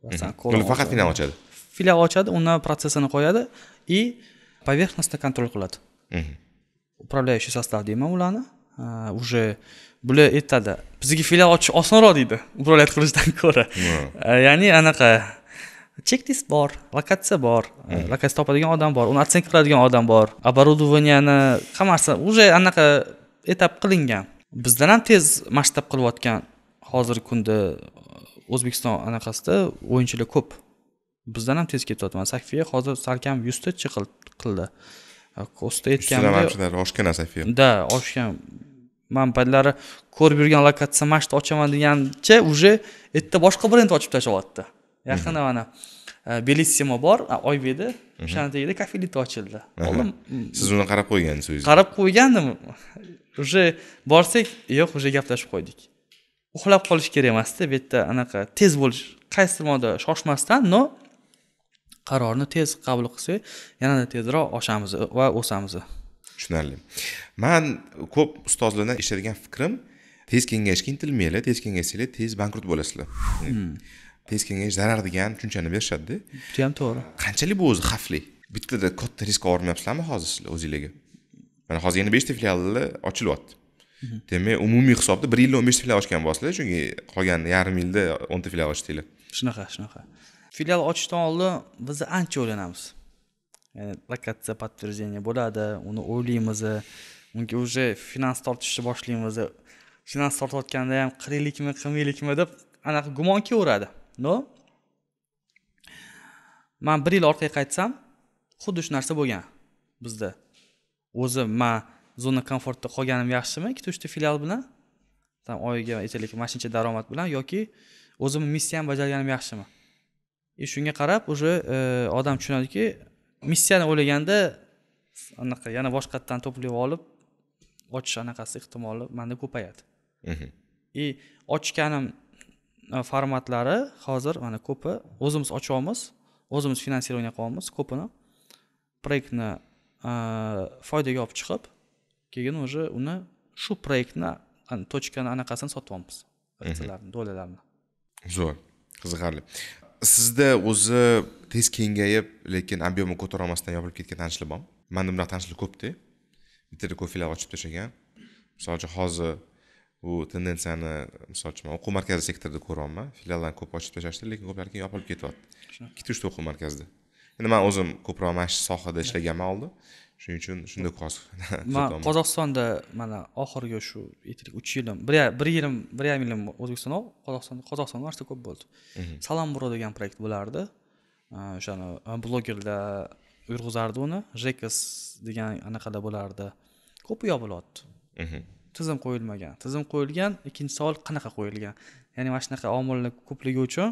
uni faqat filial ochadi filial ochadi undan protsessini qo'yadi и поверхностно контроль qiladi управляющий состав deyman ularni уже bular aytadi bizga filial ochish osonroq deydi управлять qilishdan ko'ra ya'ni anaqa checklist bor lokatsiya bor lokatsiya topadigan odam bor uni оценка qiladigan odam bor оборудованияni hammasi уже anaqa etap qilingan bizdan ham tez masshtab qilayotgan hozirgi kunda e, o'zbekiston anaqasida o'yinchilar ko'p bizdan ham tez ketyapti mana safiya hozir salkam yuztachi qildi e, kosta aytganidek oshgan safiya да oshgan man paytlari ko'rib yurgan lokatsiya mashta ochaman degancha уже erta boshqa brend ochib tashlayapti yaqinda mhm. mana e, belissimo bor oybekda o'shani mhm. tagida kafelita ochildi oldin siz uni qarab qo'ygansiz o'zingiz qarab qo'ygandim уже borsak yo'q уже gaplashib qo'ydik uxlab qolish kerak emasda bu yerda anaqa tez bo'lish qaysi modda shoshmasdan но qarorni tez qabul qilsak yanada tezroq oshamiz va o'samiz tushunarli man ko'p ustozlardan eshitadigan fikrim tez kengayishga intilmanglar tez kengaysanglar tez bankrot bo'lasizlar hmm. tez kengayish zarar degan tushunchani berishadida ham to'g'ri qanchalik bu o'zi xavfli bittada katta risk olmayapsizlarmi hozir sizlar o'zinglarga mana hozir yana beshta filialni ochilyapti demak umumiy hisobda bir yilda o'n beshta filial ochgan bo'lasizlar chunki qolgan yarim yilda o'nta filial ochdinglar shunaqa shunaqa filial ochishdan oldin biz ancha o'ylanamiz ya'ni lokatsiya подтверждение bo'ladi uni o'ylaymiz unga уже finans tortishni boshlaymiz finans tortayotganda ham qilaylikmi qilmaylikmi deb anaqa gumon kelaveradi no man bir yil orqaga qaytsam xuddi shu narsa bo'lgan bizda o'zi man zona komfortda qolganim yaxshimi ikkita uchta filial bilan там oyiga aytaylik mana shuncha daromad bilan yoki o'zimni missiyamni bajarganim yaxshimi и e, shunga qarab уже e, odam tushunadiki missiyani o'ylaganda anaqa yana boshqatdan to'plab olib ochish anaqasi ehtimoli manda ko'payadi и mhm. e, ochganim formatlari hozir mana ko'pi o'zimiz ochyapmiz o'zimiz finansирование qilyapmiz ko'pini proyektni foydaga olib chiqib keyin уже uni shu proyektni точкani anaqasini sotyapmiz aksiyalarni dolalarni zo'r qiziqarli sizda o'zi tez kengayib lekin объемi ko'tara olmasdan yopilib ketgan tanishlar bormi manda bunaqa tanishlar ko'pda bittada ko'felar ochib tashlagan misol uchun hozir bu tendensiyani misol uchun man o'quv markazi sektorida ko'ryapman filiallarni ko'p ochib tashlashdi lekin ko'plari keyin yopilib ketyapti ikkita uchta o'quv markazida endi man o'zim ko'proq mana shu sohada ishlaganman oldin shuning uchun shunday man qozog'istonda mana oxirgi shu aytaylik uch yilim bir yilim bir yarim yilim o'zbekistonda qozog'iston qozog'istonda narsa ko'p bo'ldi mhm. salom bro degan proyekt bo'lardi o'shani blogerlar yurg'izardi uni jekas degan anaqada bo'lardi ko'p yopilyapti mhm. tizim qo'yilmagan tizim qo'yilgan ikkinchi savol qanaqa qo'yilgan ya'ni mana shunaqa omillar ko'pligi uchun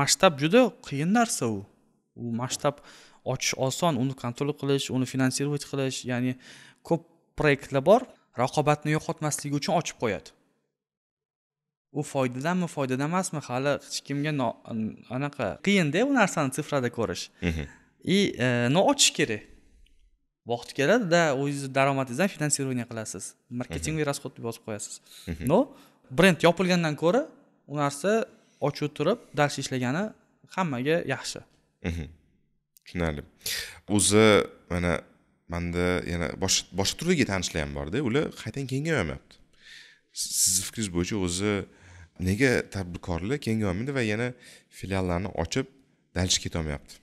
masshtab juda qiyin narsa u u masshtab ochish oson uni kontrol qilish uni finansировать qilish ya'ni ko'p proyektlar bor raqobatni yo'qotmasligi uchun ochib qo'yadi u foydadanmi foydada emasmi hali hech kimga anaqa qiyinda u narsani sifrada ko'rish и mhm. но e, ochish kerak vaqti keladida o'zingizni daromadingizdan finansирование qilasiz marketinговый mhm. расход deb yozib qo'yasiz mhm. но brend yopilgandan ko'ra u narsa ochib turib дальше ishlagani hammaga yaxshi tushunarli o'zi mana manda yana boshqa turdagi tanishlar ham borda ular qaytadan kengayib olmayapti sizni fikringiz bo'yicha o'zi nega tadbirkorlar kengayolmaydi va yana filiallarni ochib dalish ketolmayapti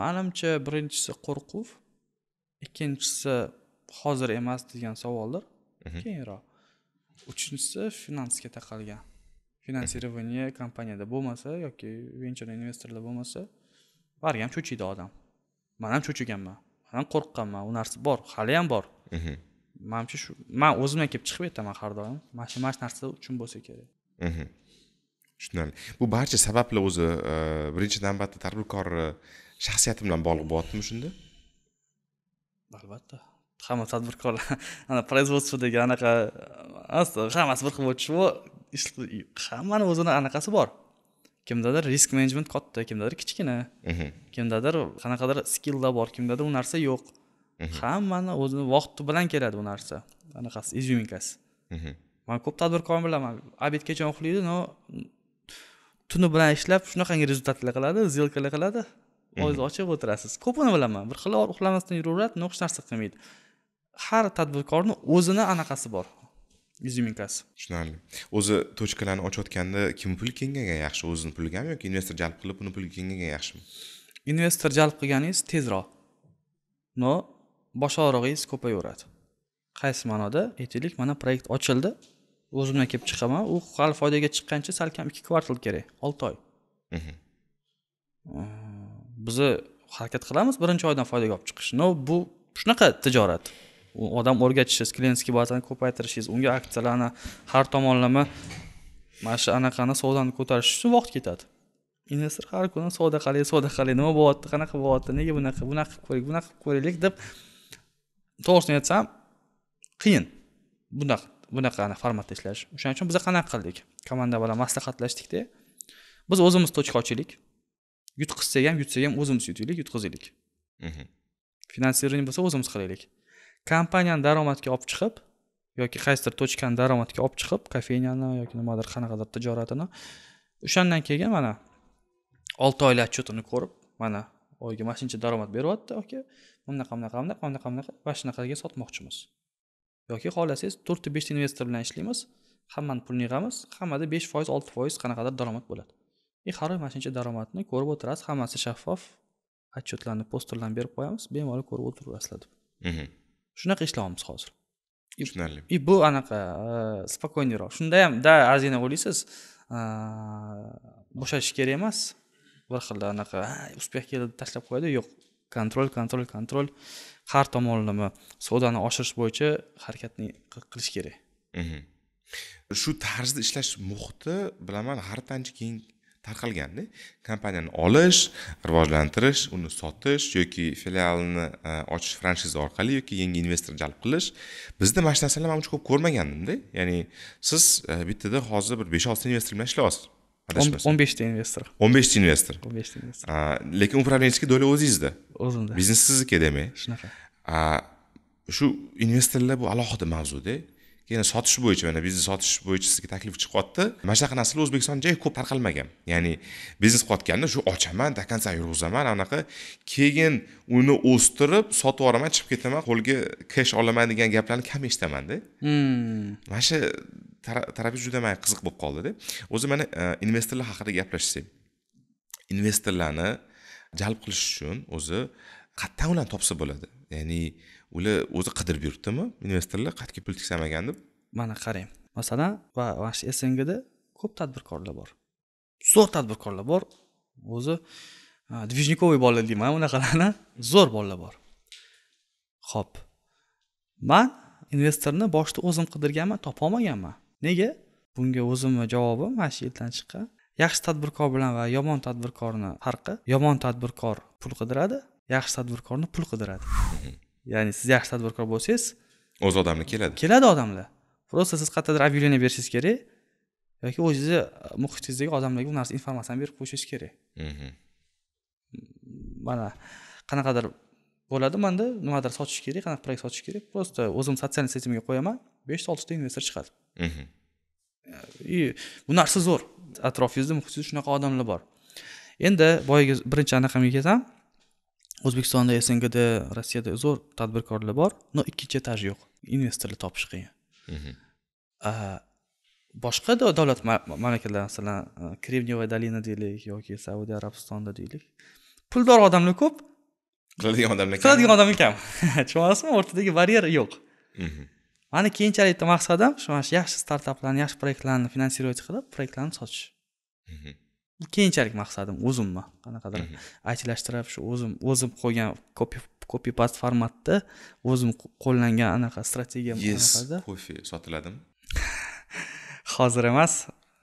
manimcha birinchisi qo'rquv ikkinchisi hozir emas degan savollar mhm. keyinroq uchinchisi finansga taqalgan mhm. finansирование kompaniyada bo'lmasa yoki venture investorlar bo'lmasa baribir ham cho'chiydi odam man ham cho'chiganman man ham qo'rqqanman u narsa bor hali ham bor mhm. manimcha shu man o'zimdan kelib chiqib ketaman har doim mana shu mana shu narsa uchun bo'lsa kerak mhm. tushunarli bu barcha sabablar o'zi birinchi navbatda tadbirkorni shaxsiyati bilan bog'liq bo'lyaptimi shunda albatta hamma tadbirkorlar ana производство degan anaqa hammasi bir xil o'tishi hammani o'zini anaqasi bor kimdadir risk menejment katta kimdadir kichkina mhm. kimdadir qanaqadir skillda bor kimdadir u narsa yo'q mhm. hammani o'zini vaqti bilan keladi bu narsa anaqasi izyuminkasi mhm. man ko'p tadbirkorni bilaman обед kechon uxlaydi но tuni bilan ishlab shunaqangi rezultatlar qiladi сделкаlar qiladi og'izni ochib o'tirasiz ko'pini bilaman bir xil uxlamasdan yuraveradi но hech narsa qilmaydi har tadbirkorni o'zini anaqasi bor izyuminkasi tushunarli o'zi точкаlarni ochayotganda kim pul kengaygan yaxshi o'zini puligami yoki investor jalb qilib uni puli kengaygan yaxshimi investor jalb qilganingiz tezroq no bosh og'rig'ingiz ko'payaveradi qaysi ma'noda aytaylik mana proyekt ochildi o'zimdan kelib chiqaman u hali foydaga chiqqancha salkam ikki kvartal kerak olti oy mhm. biza harakat qilamiz birinchi oydan foydaga olib chiqish no bu shunaqa tijorat odam o'rgatishingiz klientskiy bazani ko'paytirishingiz unga aksiyalarni har tomonlama mana shu anaqani savdoni ko'tarish uchun vaqt ketadi investor har kuni savdo qilay savdo qilay nima bo'lyapti qanaqa bo'lyapti nega bunaqa bunaqa qilib ko'raylik bunaqa qilib ko'raylik deb to'g'risini aytsam qiyin bunaqa bunaqani formatda ishlash o'shaning uchun biz qanaqa qildik komanda bilan maslahatlashdikda biz o'zimiz точка ochaylik yutqizsak ham yutsak ham o'zimiz yutaylik yutqizaylik mhmm. finansирование bo'lsa o'zimiz qilaylik kompaniyani daromadga olib chiqib yoki qaysidir tochkani daromadga olib chiqib kofeyniyani yoki nimadir qanaqadir tijoratini o'shandan keyin mana olti oylik отчетini ko'rib mana oyiga mana shuncha daromad beryapti aka bunaqa bunaqa bunaqa bunaqa bunaqa mana shunaqaga sotmoqchimiz yoki xohlasangiz to'rtta beshta investor bilan ishlaymiz hammani pulini yig'amiz hammada besh foiz olti foiz qanaqadir daromad bo'ladi и e, har oy mana shuncha daromadni ko'rib o'tirasiz hammasi shaffof отчетlarni posterlarni berib qo'yamiz bemalol ko'rib o'tiraverasizlar deb mhmm. shunaqa ishlayapmiz hozir tushunarli и bu anaqa спокойныйroq e, shunda ham да ozgina o'ylaysiz e, bo'shatish kerak emas bir xil anaqa успех keldi tashlab qo'yadi yo'q kontrol kontrol kontrol har tomonlama savdoni oshirish bo'yicha harakatni qilish kerak mhmm. shu tarzda ishlash muhiti bilaman har qancha keyin tarqalganda kompaniyani olish rivojlantirish uni sotish yoki filialni e, ochish franshiza orqali yoki yangi investor jalb qilish bizda mana shu narsalarni man uncha ko'p ko'rmagandimda ya'ni siz e, bittada hozir bir besh oltita investor bilan ishlayapsiz adashmasam o'n beshta investor o'n beshta investor o'n beshta investor lekin управленческий доля o'zingizda o'zimda biznes sizniki demak shunaqa shu investorlar bu alohida mavzuda keyin sotish bo'yicha mana biznes sotish bo'yicha sizga taklif chiqyapti mana shunaqa narsalar o'zbekistonda juda ko'p tarqalmagan ya'ni biznes qilayotganda shu ochaman до конца yurg'izaman anaqa keyin uni o'stirib sotib yuboraman chiqib ketaman qo'lga kesh olaman degan gaplarni kam eshitamanda hmm. mana shu tarafi juda manga qiziq bo'lib qoldida o'zi mana e, investorlar haqida gaplashsak investorlarni jalb qilish uchun o'zi qayerdan ularni topsa bo'ladi ya'ni ular o'zi qidirib yuribdimi investorlar qayerga pul tiksamagan deb mana qarang masalan va vashi sngda ko'p tadbirkorlar bor zo'r tadbirkorlar bor o'zi движниковый bolalar deyman unaqalarni zo'r bolalar bor ho'p man investorni boshida o'zim qidirganman topolmaganman nega bunga o'zimni javobim mana shu yerdan chiqqan yaxshi tadbirkor bilan va yomon tadbirkorni farqi yomon tadbirkor pul qidiradi yaxshi tadbirkorni pul qidiradi mhmm. ya'ni siz yaxshi tadbirkor bo'lsangiz o'z odamlar keladi keladi odamlar просто siz qayerdadir объявление berishingiz kerak yoki o'zizni e, muhitingizdagi odamlarga bu narsa informatsiyani berib qo'yishingiz kerak mhm. mana qanaqadir bo'ladi manda nimadir sotish kerak qanaqa proyekt sotish kerak просто o'zimni sotsialniy setimaga qo'yaman beshta oltita investor chiqadi mhm. e, и bu narsa zo'r atrofingizda muhitingizda shunaqa odamlar bor endi boyagi birinchi anaqamga kelsam o'zbekistonda sngda rossiyada zo'r tadbirkorlar bor но ikkinchi etaj yo'q investorlar topish qiyin mhm. boshqa davlat mamlakatlar masalan кремниевая dolina deylik yoki saudiya arabistonida deylik puldor odamlar ko'p qiladigan odamlar kam qiladigan odamlar kam tushunyapsizmi o'rtadagi barer yo'q mhm. mani keyinchalikda maqsadim shu mana shu yaxshi startaplarni yaxshi proyektlarni finansировать qilib proyektlarni sotish mhm. keyinchalik maqsadim o'zimni qanaqadir mhmm. aytilashtirib shu o'zim o'zim qo'ygan kopi past formatda o'zim qo'llangan anaqa strategiyam yes kofe sotiladimi hozir emas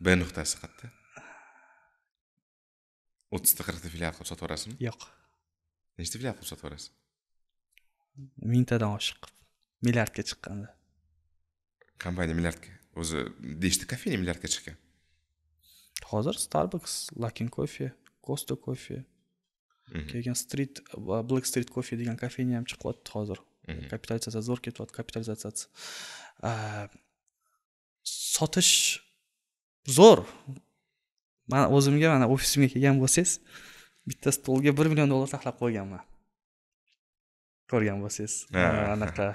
b nuqtasi qayerda o'ttizta qirqta filial qilib sotib yuborasizmi yo'q nechta filial qilib sotib yuborasiz mingtadan oshiq milliardga chiqqanda kompaniya milliardga o'zi deyishdi kofeina milliardga chiqqan hozir starbucks lakin coffee costa coffee mhm. keyin street black street coffee degan kofeyna ham chiqib qolyapti hozir mhm. kapitalizatsiya zo'r ketyapti kapitalizatsiyasi sotish zo'r man o'zimga mana ofisimga kelgan bo'lsangiz bitta stolga bir million dollar saqlab qo'yganman ko'rgan bo'lsangiz anaqa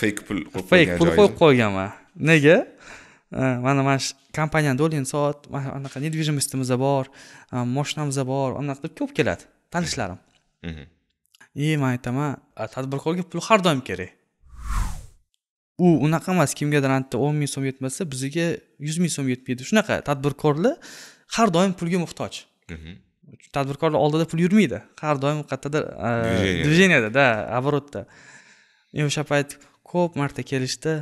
fake pul fake pul qo'yib qo'yganman nega mana mana shu kompaniyani dolini sot mana anaqa недвижимостimiz bor moshinamiz bor anaqa deb ko'p keladi tanishlarim и man aytaman tadbirkorga pul har doim kerak u unaqa emas kimgadir ancha o'n ming so'm yetmasa biziga yuz ming so'm yetmaydi shunaqa tadbirkorlar har doim pulga muhtoj tadbirkorlar oldida pul yurmaydi har doim qayerdadir движениеda да оборотda o'sha payt ko'p marta kelishdi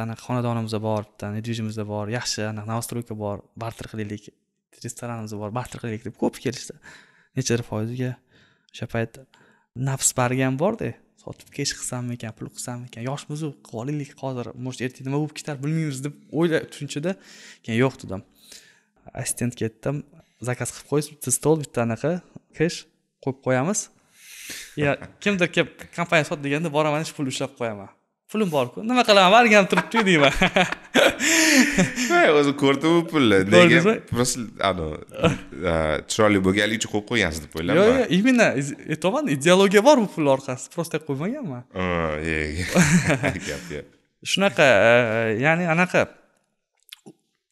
anaqa xonadonimizda bor bitta недвижимость bor yaxshi anaqa новостройка bor barter qilaylik restoranimiz bor barter qilaylik deb ko'p kelishdi necha foizga o'sha payt nafs bargam borda sotib kesh qilsammikan pul qilsammikan yoshmizu qilib olaylik hozir может ertaga nima bo'lib ketar bilmaymiz deb o'ylab tushunchada keyin yo'q dedim assistentga aytdim zakaz qilib qo'ysiz bitta stol bitta anaqa kesh qo'yib qo'yamiz kimdir kelib kompaniya sot deganda boraman shu pulni ushlab qo'yaman pulim borku nima qilaman borgan turibdi deyman o'zi ko'rdimu pulni nega просто anavi chiroyli bo'lganligi uchun qo'yib qo'ygansiz deb o'ylayman yo'q yo'q именно aytyapman e, ideologiya bor bu pulni orqasida просто qo'ymaganman gap shunaqa e, e, ya'ni anaqa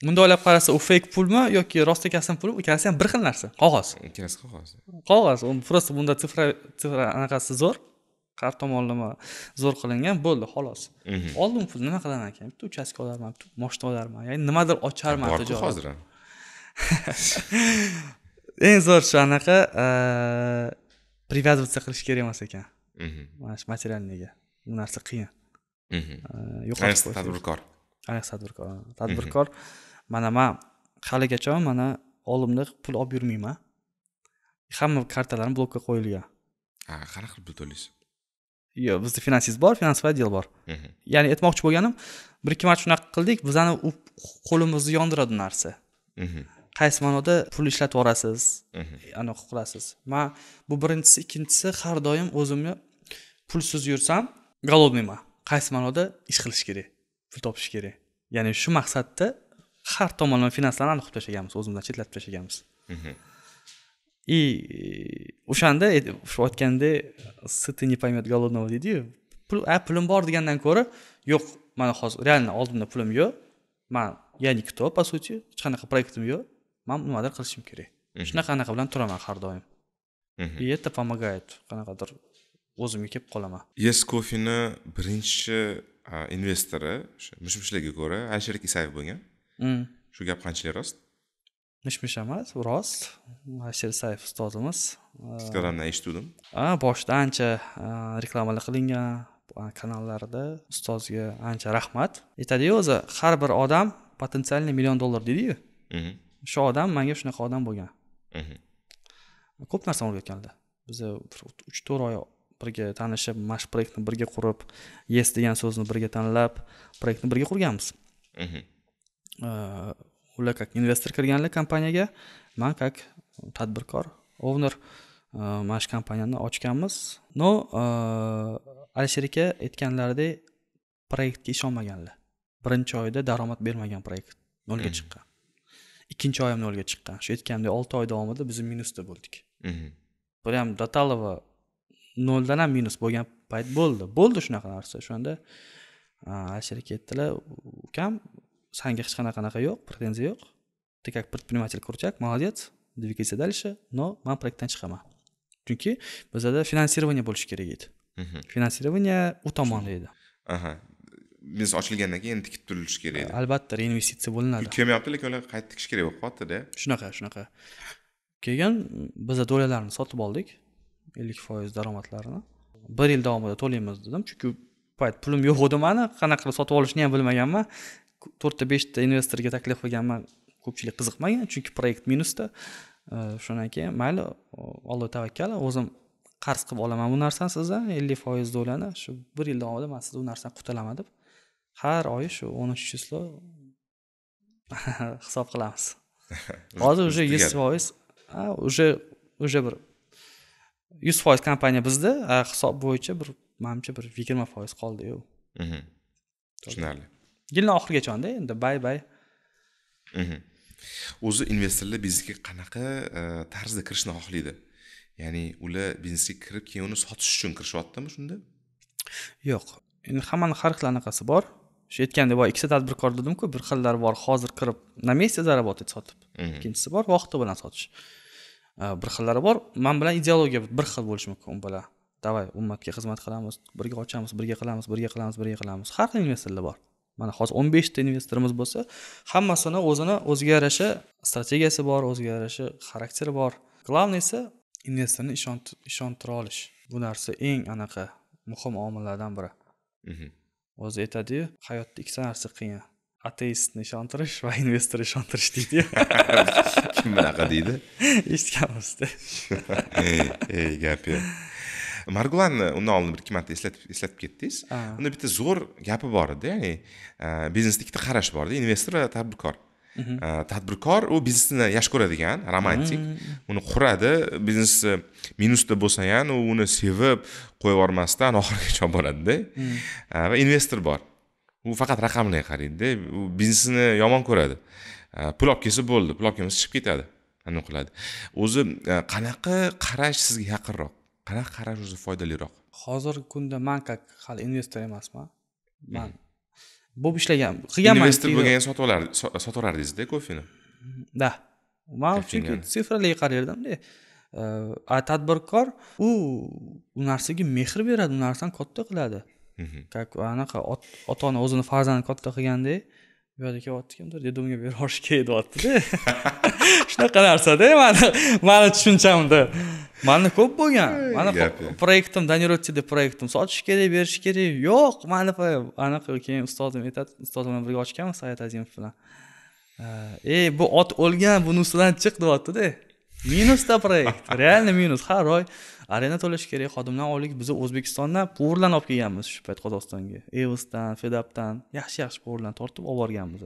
bunday o'ylab qarasa u fake pulmi yoki rostakasini pulmi ikkalasi ham bir xil narsa qog'oz ikkalasi qog'oz qog'oz просто bunda sifra sifra anaqasi zo'r har tomonlama zo'r qilingan bo'ldi xolos mhm. oldim pul nima qilaman ekan bitta uchastka olarman bitta moshina olarman ya'ni nimadir ocharman borku hozir eng zo'r shu anaqa привязываться e, qilish kerak emas ekan mhm. mana shu materialniga bu narsa qiyin mhm. e, ayniqsa tadbirkor ayniqsa tadbirkor tadbirkor mana man haligacha mana oldimda pul olib yurmayman hamma kartalarim blokka qo'yilgan qanaqa qilib pul to'laysiz yo'q bizda finansist bor finansовый отдел bor ya'ni aytmoqchi bo'lganim bir ikki marta shunaqa qildik bizani qo'limizni yondiradi narsa qaysi ma'noda pul ishlatib yuborasiz anaqa qilasiz man bu birinchisi ikkinchisi har doim o'zimni pulsiz yursam голодныйman qaysi ma'noda ish qilish kerak pul topish kerak ya'ni shu maqsadda har tomonlama finanslarni qilib tashlaganmiz o'zimizdan chetlatib tashlaganmiz и э, o'shanda shu aytganda сыты не поймет голодного deydiyu pul a pulim bor degandan ko'ra yo'q mana hozir реально oldimda pulim yo'q man я никто по сути hech qanaqa проектim yo'q man nimadir qilishim kerak shunaqa anaqa bilan turaman har doim и это помогает qanaqadir o'zimga kelib qolaman yes kofini birinchi investori o'sha mushmushlarga ko'ra alisherbek isayev bo'lgan mm. shu gap qanchalik rost mish mish emas rost isayev ustozimiz instagramdan eshitgandim boshida ancha reklamalar qilingan kanallarida ustozga ancha rahmat aytadiyu o'zi har bir odam potensialniy million dollar deydiyu mhm. shu odam manga shunaqa odam bo'lgan mhm. ko'p narsani o'rgatganlar biza uch to'rt oy birga tanishib mana shu proyektni birga qurib yes degan so'zni birga tanlab proyektni birga qurganmiz mhm. ular как investor kirganlar kompaniyaga man как tadbirkor owner uh, mana shu kompaniyani ochganmiz но uh, alisher aka aytganlaridek proyektga ishonmaganlar birinchi oyda daromad bermagan proyekt nolga mm-hmm. chiqqan ikkinchi oy ham nolga chiqqan shu aytganimdek olti oy davomida biz minusda bo'ldik прям до талого noldan ham minus bo'lgan payt bo'ldi bo'ldi shunaqa narsa o'shanda uh, alisher aka aytdilar ukam sanga hech qanaqa anaqa yo'q pretenziya yo'q ты как предприниматель крутяк молодец двигайся дальше но man proyektdan chiqaman chunki bizada finansирование bo'lishi kerak edi finansирование u tomonda edi aha biznes ochilgandan keyin tikib turilishi kerak edi albatta reinvestitsiya bo'linadi pul kelmayapti lekin ular qayta tikish kerak bo'lib qolyaptida shunaqa shunaqa keyin biza do'lalarni sotib oldik ellik foiz daromadlarini bir yil davomida to'laymiz dedim chunki payt pulim yo'q edi mani qanaqa qilib sotib olishni ham bilmaganman to'rtta beshta investorga taklif qilganman ko'pchilik qiziqmagan chunki proyekt minusda shundan keyin mayli alloh tavakkal o'zim qarz qilib olaman bu narsani sizdan ellik foiz dollarni shu bir yil davomida man sizni bu narsani qutulaman deb har oy shu o'n uch число hisob qilamiz hozir уже yuz foiz уже уже bir yuz foiz kompaniya bizda hisob bo'yicha bir manimcha bir yigirma foiz qoldiyu mhm. tushunarli yilni oxirigacha endi bay bay mhm. o'zi investorlar biznesga qanaqa e, tarzda kirishni xohlaydi ya'ni ular biznesga kirib keyin uni sotish uchun kirishyaptimi shunda yo'q endi hammani har xil anaqasi bor shu aytgandek boya ikkita tadbirkor dedimku bir xillari bor hozir kirib на месте заработать sotib mhm. ikkinchisi bor vaqti bilan sotish e, bir xillari bor man bilan ideologiya bir xil bo'lishi mumkin u bilan давай ummatga xizmat qilamiz birga ochamiz birga qilamiz birga qilamiz birga qilamiz har xil investorlar bor mana hozir o'n beshta investorimiz bo'lsa hammasini o'zini o'ziga yarasha strategiyasi bor o'ziga yarasha xarakteri bor главныйsi investorni ishontira olish bu narsa eng anaqa muhim omillardan biri mhm. o'zi aytadiyu hayotda ikkita narsa qiyin ateistni ishontirish va investorni ishontirish deydiyu kim bunaqa deydi eshitganmizda ey gap yo'q margulanni uh, uni oldin bir ikki marta eslatib eslatib ketdingiz unda bitta zo'r gapi bor edi ya'ni uh, biznesda ikkita qarash borda investor va tadbirkor mhm. uh, tadbirkor u biznesni yaxshi ko'radigan romantik mm. uni quradi biznes minusda bo'lsa ham u uni sevib qo'yib yubormasdan oxirigacha olib boradida mm. va investor bor u faqat raqamlarga qaraydida u biznesni yomon ko'radi pul olib kelsa bo'ldi pul olib kelmasa chiqib ketadi qiladi o'zi qanaqa qarash sizga yaqinroq qanaqa qarash o'zi foydaliroq hozirgi kunda man как hali investor emasman man hmm. bo'lib ishlagan qilganman investor bo'lganga sotib olardi sotib olardingizda kofeni да man chunki sifraliga qarardimda tadbirkor u u narsaga mehr beradi u narsani katta qiladi как anaqa ota ona o'zini farzandini katta qilganda buyoqda kelyapti kimdir dedimga kerak deyaptida shunaqa narsada mani mani tushunchamda mani ko'p bo'lgan mani proyektim донировать deb proyektim sotish kerak berish kerak yo'q mani anaqa keyin ustozim aytadi ustozim bilan birga ochganmiz sayat azimov bilan ey bu ot o'lgan buni ustidan chiq deyaptida minusda proyekt реально minus har oy arena to'lash kerak xodimlar oylik biz o'zbekistondan povarlarni olib kelganmiz shu payt qozog'istonga evosdan fedapdan yaxshi yaxshi povarlarni tortib olib borganmiz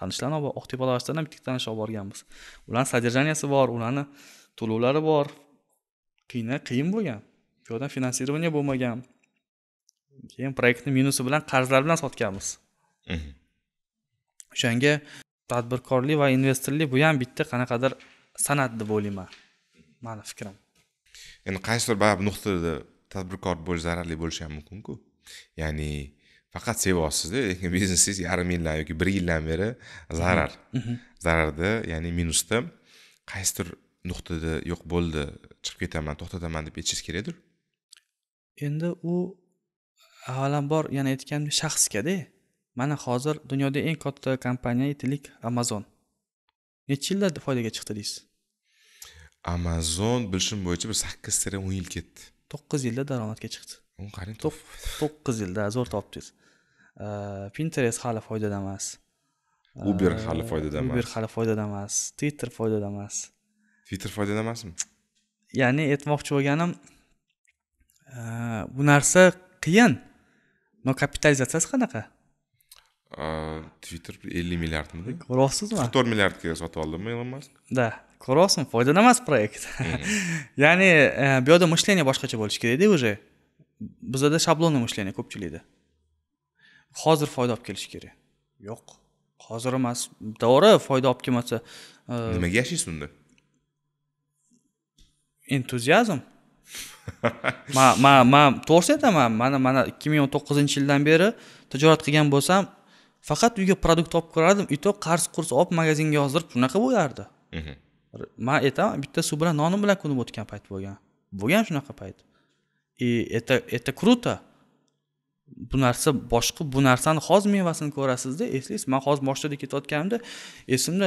tanishlarni oq tepa loyihasidan ham bitta tanish olib borganmiz ularni содержаниясi bor ularni to'lovlari bor qiyin qiyin bo'lgan bu yoqdan finansирование bo'lmagan keyin proyektni minusi bilan qarzlar bilan sotganmiz mhm. o'shanga tadbirkorlik va investorlik bu ham bitta qanaqadir san'at deb o'ylayman mani fikrim endi qaysidir baribir nuqtada tadbirkor bo'lish zararli bo'lishi ham mumkinku ya'ni faqat sevyapsizda lekin biznesingiz yarim yildan yoki bir yildan beri zarar mm-hmm. Mm-hmm. zararda ya'ni minusda qaysidir nuqtada yo'q bo'ldi chiqib ketaman to'xtataman deb aytishingiz kerakdir endi u avvalambor yana aytganim shaxsgada mana hozir dunyoda eng katta kompaniya aytaylik amazon nechi yilda foydaga chiqdi deysiz amazon bilishim bo'yicha bir sakkiz tira o'n yil ketdi to'qqiz yilda daromadga chiqdi qarang to'qqiz yilda zo'r topdingiz pinterest hali foydada emas uber hali foydada emas uber hali foydada emas twitter foydada emas twitter foydada emasmi ya'ni aytmoqchi bo'lganim bu narsa qiyin но kapitalizatsiyasi qanaqa twitter ellik milliardmidi ko'ryapsizmi qirq to'rt milliardga sotib oldimi ilon mask да ko'ryapsizmi foydada emas proyekt ya'ni e, bu yoqda мышление boshqacha bo'lishi kerakda уже bizada shablonniy мышление ko'pchilikda hozir foyda olib kelishi kerak yo'q hozir emas to'g'ri foyda olib kelmasa e, nimaga yashaysiz unda entuziazm ma ma ma to'g'risini aytaman mana mana ikki ming o'n to'qqizinchi yildan beri tijorat qilgan bo'lsam faqat uyga produkt olib kirardim и то qarz qurs olib magazinga yozdirib shunaqa bo'lardi mhm. man aytaman bitta suv bilan nonim bilan kunim o'tgan payt bo'lgan bo'lgan shunaqa payt и это это круто bu narsa boshqa bu narsani hozir mevasini ko'rasizda eslaysiz man hozir moshinada ketayotganimda esimda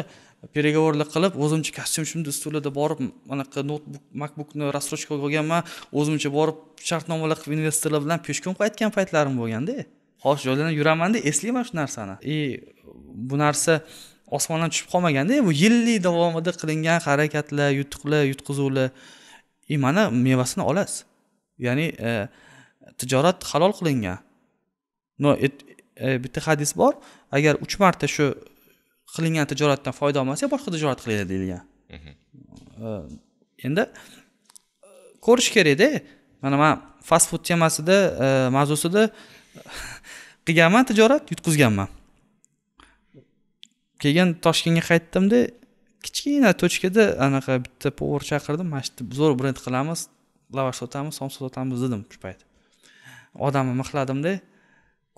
переговорlar qilib o'zimcha kostyum stulida borib anaqa noutbuk makbukni рассрочкаga olganman o'zimcha borib shartnomalar qilib investorlar bilan peshkom qaytgan paytlarim bo'lganda osh joylardan yuramanda eslayman shu narsani и bu narsa osmondan tushib qolmaganda bu yillik davomida qilingan harakatlar yutuqlar yutqizuvlar и mana mevasini olasiz ya'ni e, tijorat halol qilingan no, e, e, bitta hadis bor agar uch marta shu qilingan tijoratdan foyda olmasa boshqa tijorat qilinglar deyilgan mhm. e, endi ko'rish kerakda mana man fast food temasida e, mavzusida qilganman tijorat yutqizganman keyin toshkentga qaytdimda kichkina tochkada anaqa bitta povar chaqirdim mana shu zo'r brend qilamiz lavash sotamiz somsa sotamiz dedim shu payt odamni mixladimda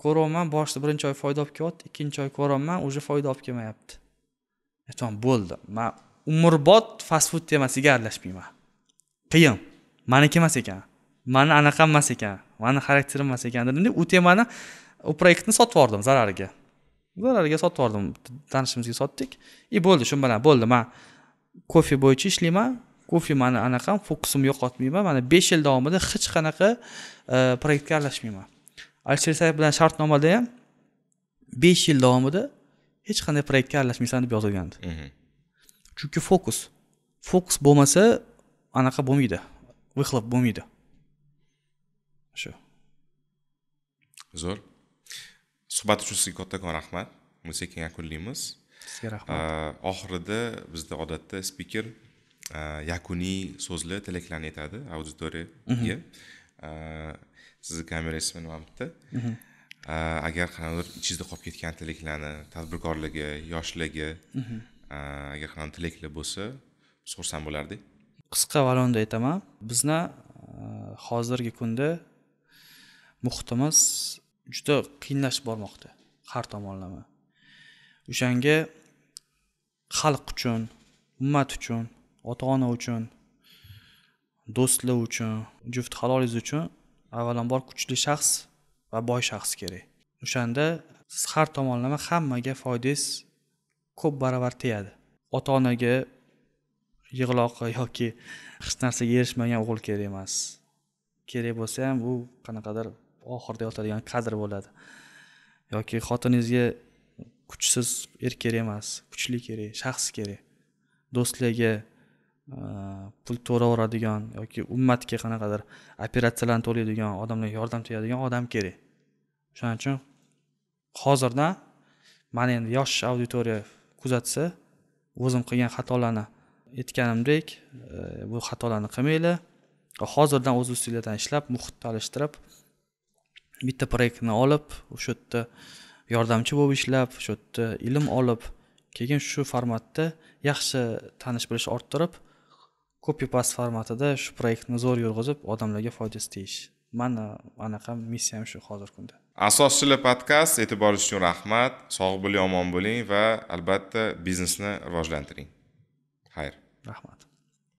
ko'ryapman boshida birinchi oy foyda olib kelyapti ikkinchi oy ko'ryapman уже foyda olib kelmayapti e, aytyapman bo'ldi man umrbod fast food temasiga aralashmayman qiyin maniki emas ekan mani anaqa emas ekan mani xarakterim emas ekan dedimda u temani u proyektni sotib yubordim zarariga zarariga sotib yubordim tanishimizga sotdik и bo'ldi shu bilan bo'ldi man kofe bo'yicha ishlayman kofe mani anaqam fokusimni yo'qotmayman mana besh yil davomida hech qanaqa e, proyektga aralashmayman alisher sayev bilan shartnomada ham besh yil davomida hech qanday proyektga aralashmaysan deb yozilgandi chunki fokus fokus bo'lmasa anaqa bo'lmaydi выхлоп bo'lmaydi shu zo'r suhbat uchun sizga kattakon rahmat buni sekin yakunlaymiz sizga rahmat oxirida bizda odatda spiker yakuniy so'zlar tilaklarni aytadi auditoriyaga mhm. sizni kamerangiz mana mana bu yerda mhm. agar qandaydir ichingizda qolib ketgan tilaklarni tadbirkorligi yoshligi mhm. agar qanaqa tilaklar bo'lsa so'rasam bo'lardik qisqa valonda aytaman bizni hozirgi kunda muhitimiz juda qiyinlashib bormoqda har tomonlama o'shanga xalq uchun ummat uchun ota ona uchun do'stlar uchun juft halolingiz uchun avvalambor kuchli shaxs va boy shaxs kerak o'shanda siz har tomonlama hammaga foydangiz ko'p baravar tegadi ota onaga yig'loqi yoki hech narsaga erishmagan o'g'il kerak emas kerak bo'lsa ham u qanaqadir oxirida yotadigan qadr bo'ladi yoki xotiningizga kuchsiz er kerak emas kuchli kerak shaxs kerak do'stlarga e, pul to'laveradigan yoki ummatga qanaqadir operatsiyalarni to'laydigan odamlarga yordam tegadigan odam kerak shuning uchun hozirdan mana endi yosh auditoriya kuzatsa o'zim qilgan xatolarni aytganimdek e, bu xatolarni qilmanglar hozirdan o'z ustinglardan ishlab muhitni alishtirib bitta proyektni olib o'sha yerda yordamchi bo'lib ishlab o'sha yerda ilm olib keyin shu formatda yaxshi tanish bilish orttirib copy past formatida shu proyektni zo'r yurg'izib odamlarga foydasi tegish mani anaqa missiyam shu hozirgi kunda asoschilar podkast e'tibor uchun rahmat sog' bo'ling omon bo'ling va albatta biznesni rivojlantiring xayr rahmat